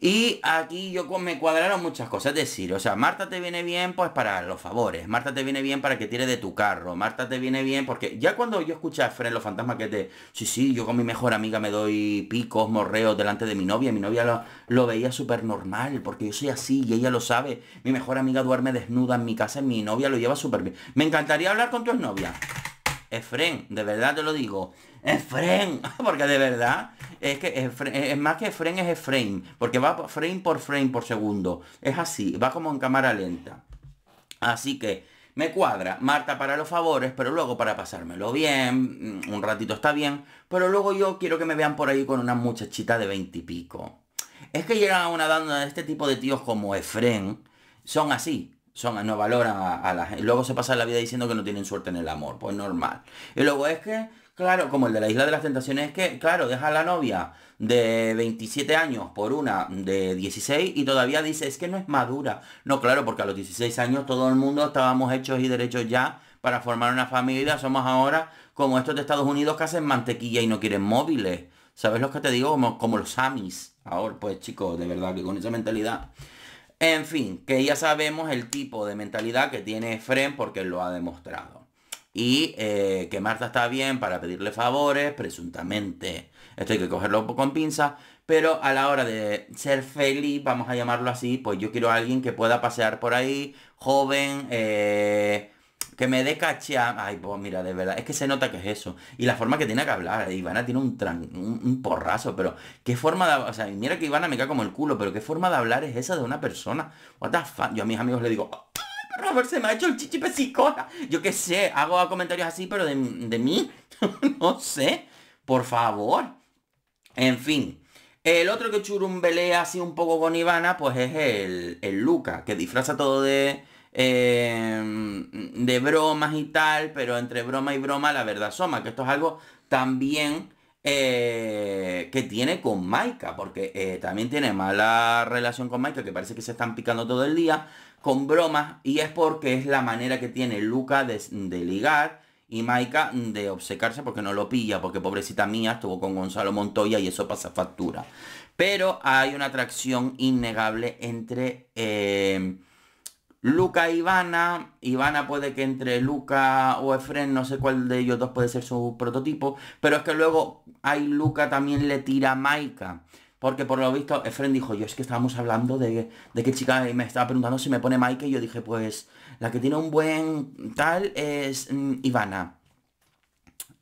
Y aquí yo me cuadraron muchas cosas, es decir, o sea, Marta te viene bien pues para los favores, Marta te viene bien para que tire de tu carro, Marta te viene bien porque ya cuando yo escuché a Fred los fantasmas que te, sí, sí, yo con mi mejor amiga me doy picos, morreos delante de mi novia, mi novia lo, veía súper normal porque yo soy así y ella lo sabe, mi mejor amiga duerme desnuda en mi casa y mi novia lo lleva súper bien. Me encantaría hablar con tu novia Efren, de verdad te lo digo. Efren, porque de verdad es que es más que Efren es Eframe, porque va frame por frame por segundo. Es así, va como en cámara lenta. Así que me cuadra Marta para los favores, pero luego para pasármelo bien, mm, un ratito está bien, pero luego yo quiero que me vean por ahí con una muchachita de pico, Es que llegan a una banda de este tipo de tíos como Efren, son así, son, no valoran a, la gente. Luego se pasa la vida diciendo que no tienen suerte en el amor, pues normal. Y luego es que, claro, como el de la isla de las tentaciones, es que, claro, deja a la novia de 27 años por una de 16 y todavía dice, es que no es madura. No, claro, porque a los 16 años todo el mundo estábamos hechos y derechos ya para formar una familia, somos ahora como estos de Estados Unidos que hacen mantequilla y no quieren móviles. ¿Sabes lo que te digo? Como, como los Samis. Ahora, pues chicos, de verdad que con esa mentalidad en fin, que ya sabemos el tipo de mentalidad que tiene Fren porque lo ha demostrado. Y eh, que Marta está bien para pedirle favores, presuntamente. Esto hay que cogerlo con pinza. Pero a la hora de ser feliz, vamos a llamarlo así, pues yo quiero a alguien que pueda pasear por ahí, joven, eh, que me dé caché. Ay, pues mira, de verdad, es que se nota que es eso. Y la forma que tiene que hablar, Ivana tiene un, un, porrazo, pero qué forma de... O sea, mira que Ivana me cae como el culo, pero qué forma de hablar es esa de una persona. What the fuck? Yo a mis amigos le digo... ver, oh, se me ha hecho el chichi Yo qué sé, hago comentarios así, pero de, mí, no sé. Por favor. En fin. El otro que churumbelea así un poco con Ivana, pues es el, el Luca, que disfraza todo de, Em, de bromas y tal, pero entre broma y broma la verdad soma, que esto es algo también eh, que tiene con Maika, porque eh, también tiene mala relación con Maika, que parece que se están picando todo el día, con bromas, y es porque es la manera que tiene Luca de, ligar y Maika de obsecarse porque no lo pilla, porque pobrecita mía estuvo con Gonzalo Montoya y eso pasa factura. Pero hay una atracción innegable entre em, Luca e Ivana. Ivana puede que entre Luca o Efren, no sé cuál de ellos dos puede ser su prototipo. Pero es que luego hay Luca también le tira a Maika. Porque por lo visto Efren dijo, yo es que estábamos hablando de, de qué chica y me estaba preguntando si me pone Maika. Y yo dije, pues la que tiene un buen tal es mm, Ivana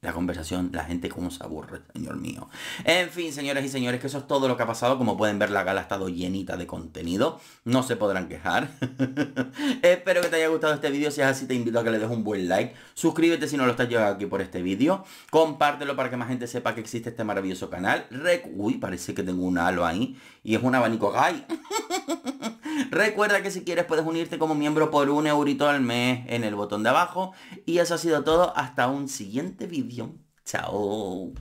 la conversación, la gente como se aburre, señor mío. En fin, señoras y señores, que eso es todo lo que ha pasado. Como pueden ver, la gala ha estado llenita de contenido. No se podrán quejar. Espero que te haya gustado este vídeo. Si es así, te invito a que le des un buen like. Suscríbete si no lo estás llevando aquí por este vídeo. Compártelo para que más gente sepa que existe este maravilloso canal. Uy, parece que tengo un halo ahí y es un abanico gay Recuerda que si quieres puedes unirte como miembro por un eurito al mes en el botón de abajo. Y eso ha sido todo. Hasta un siguiente vídeo. Chao.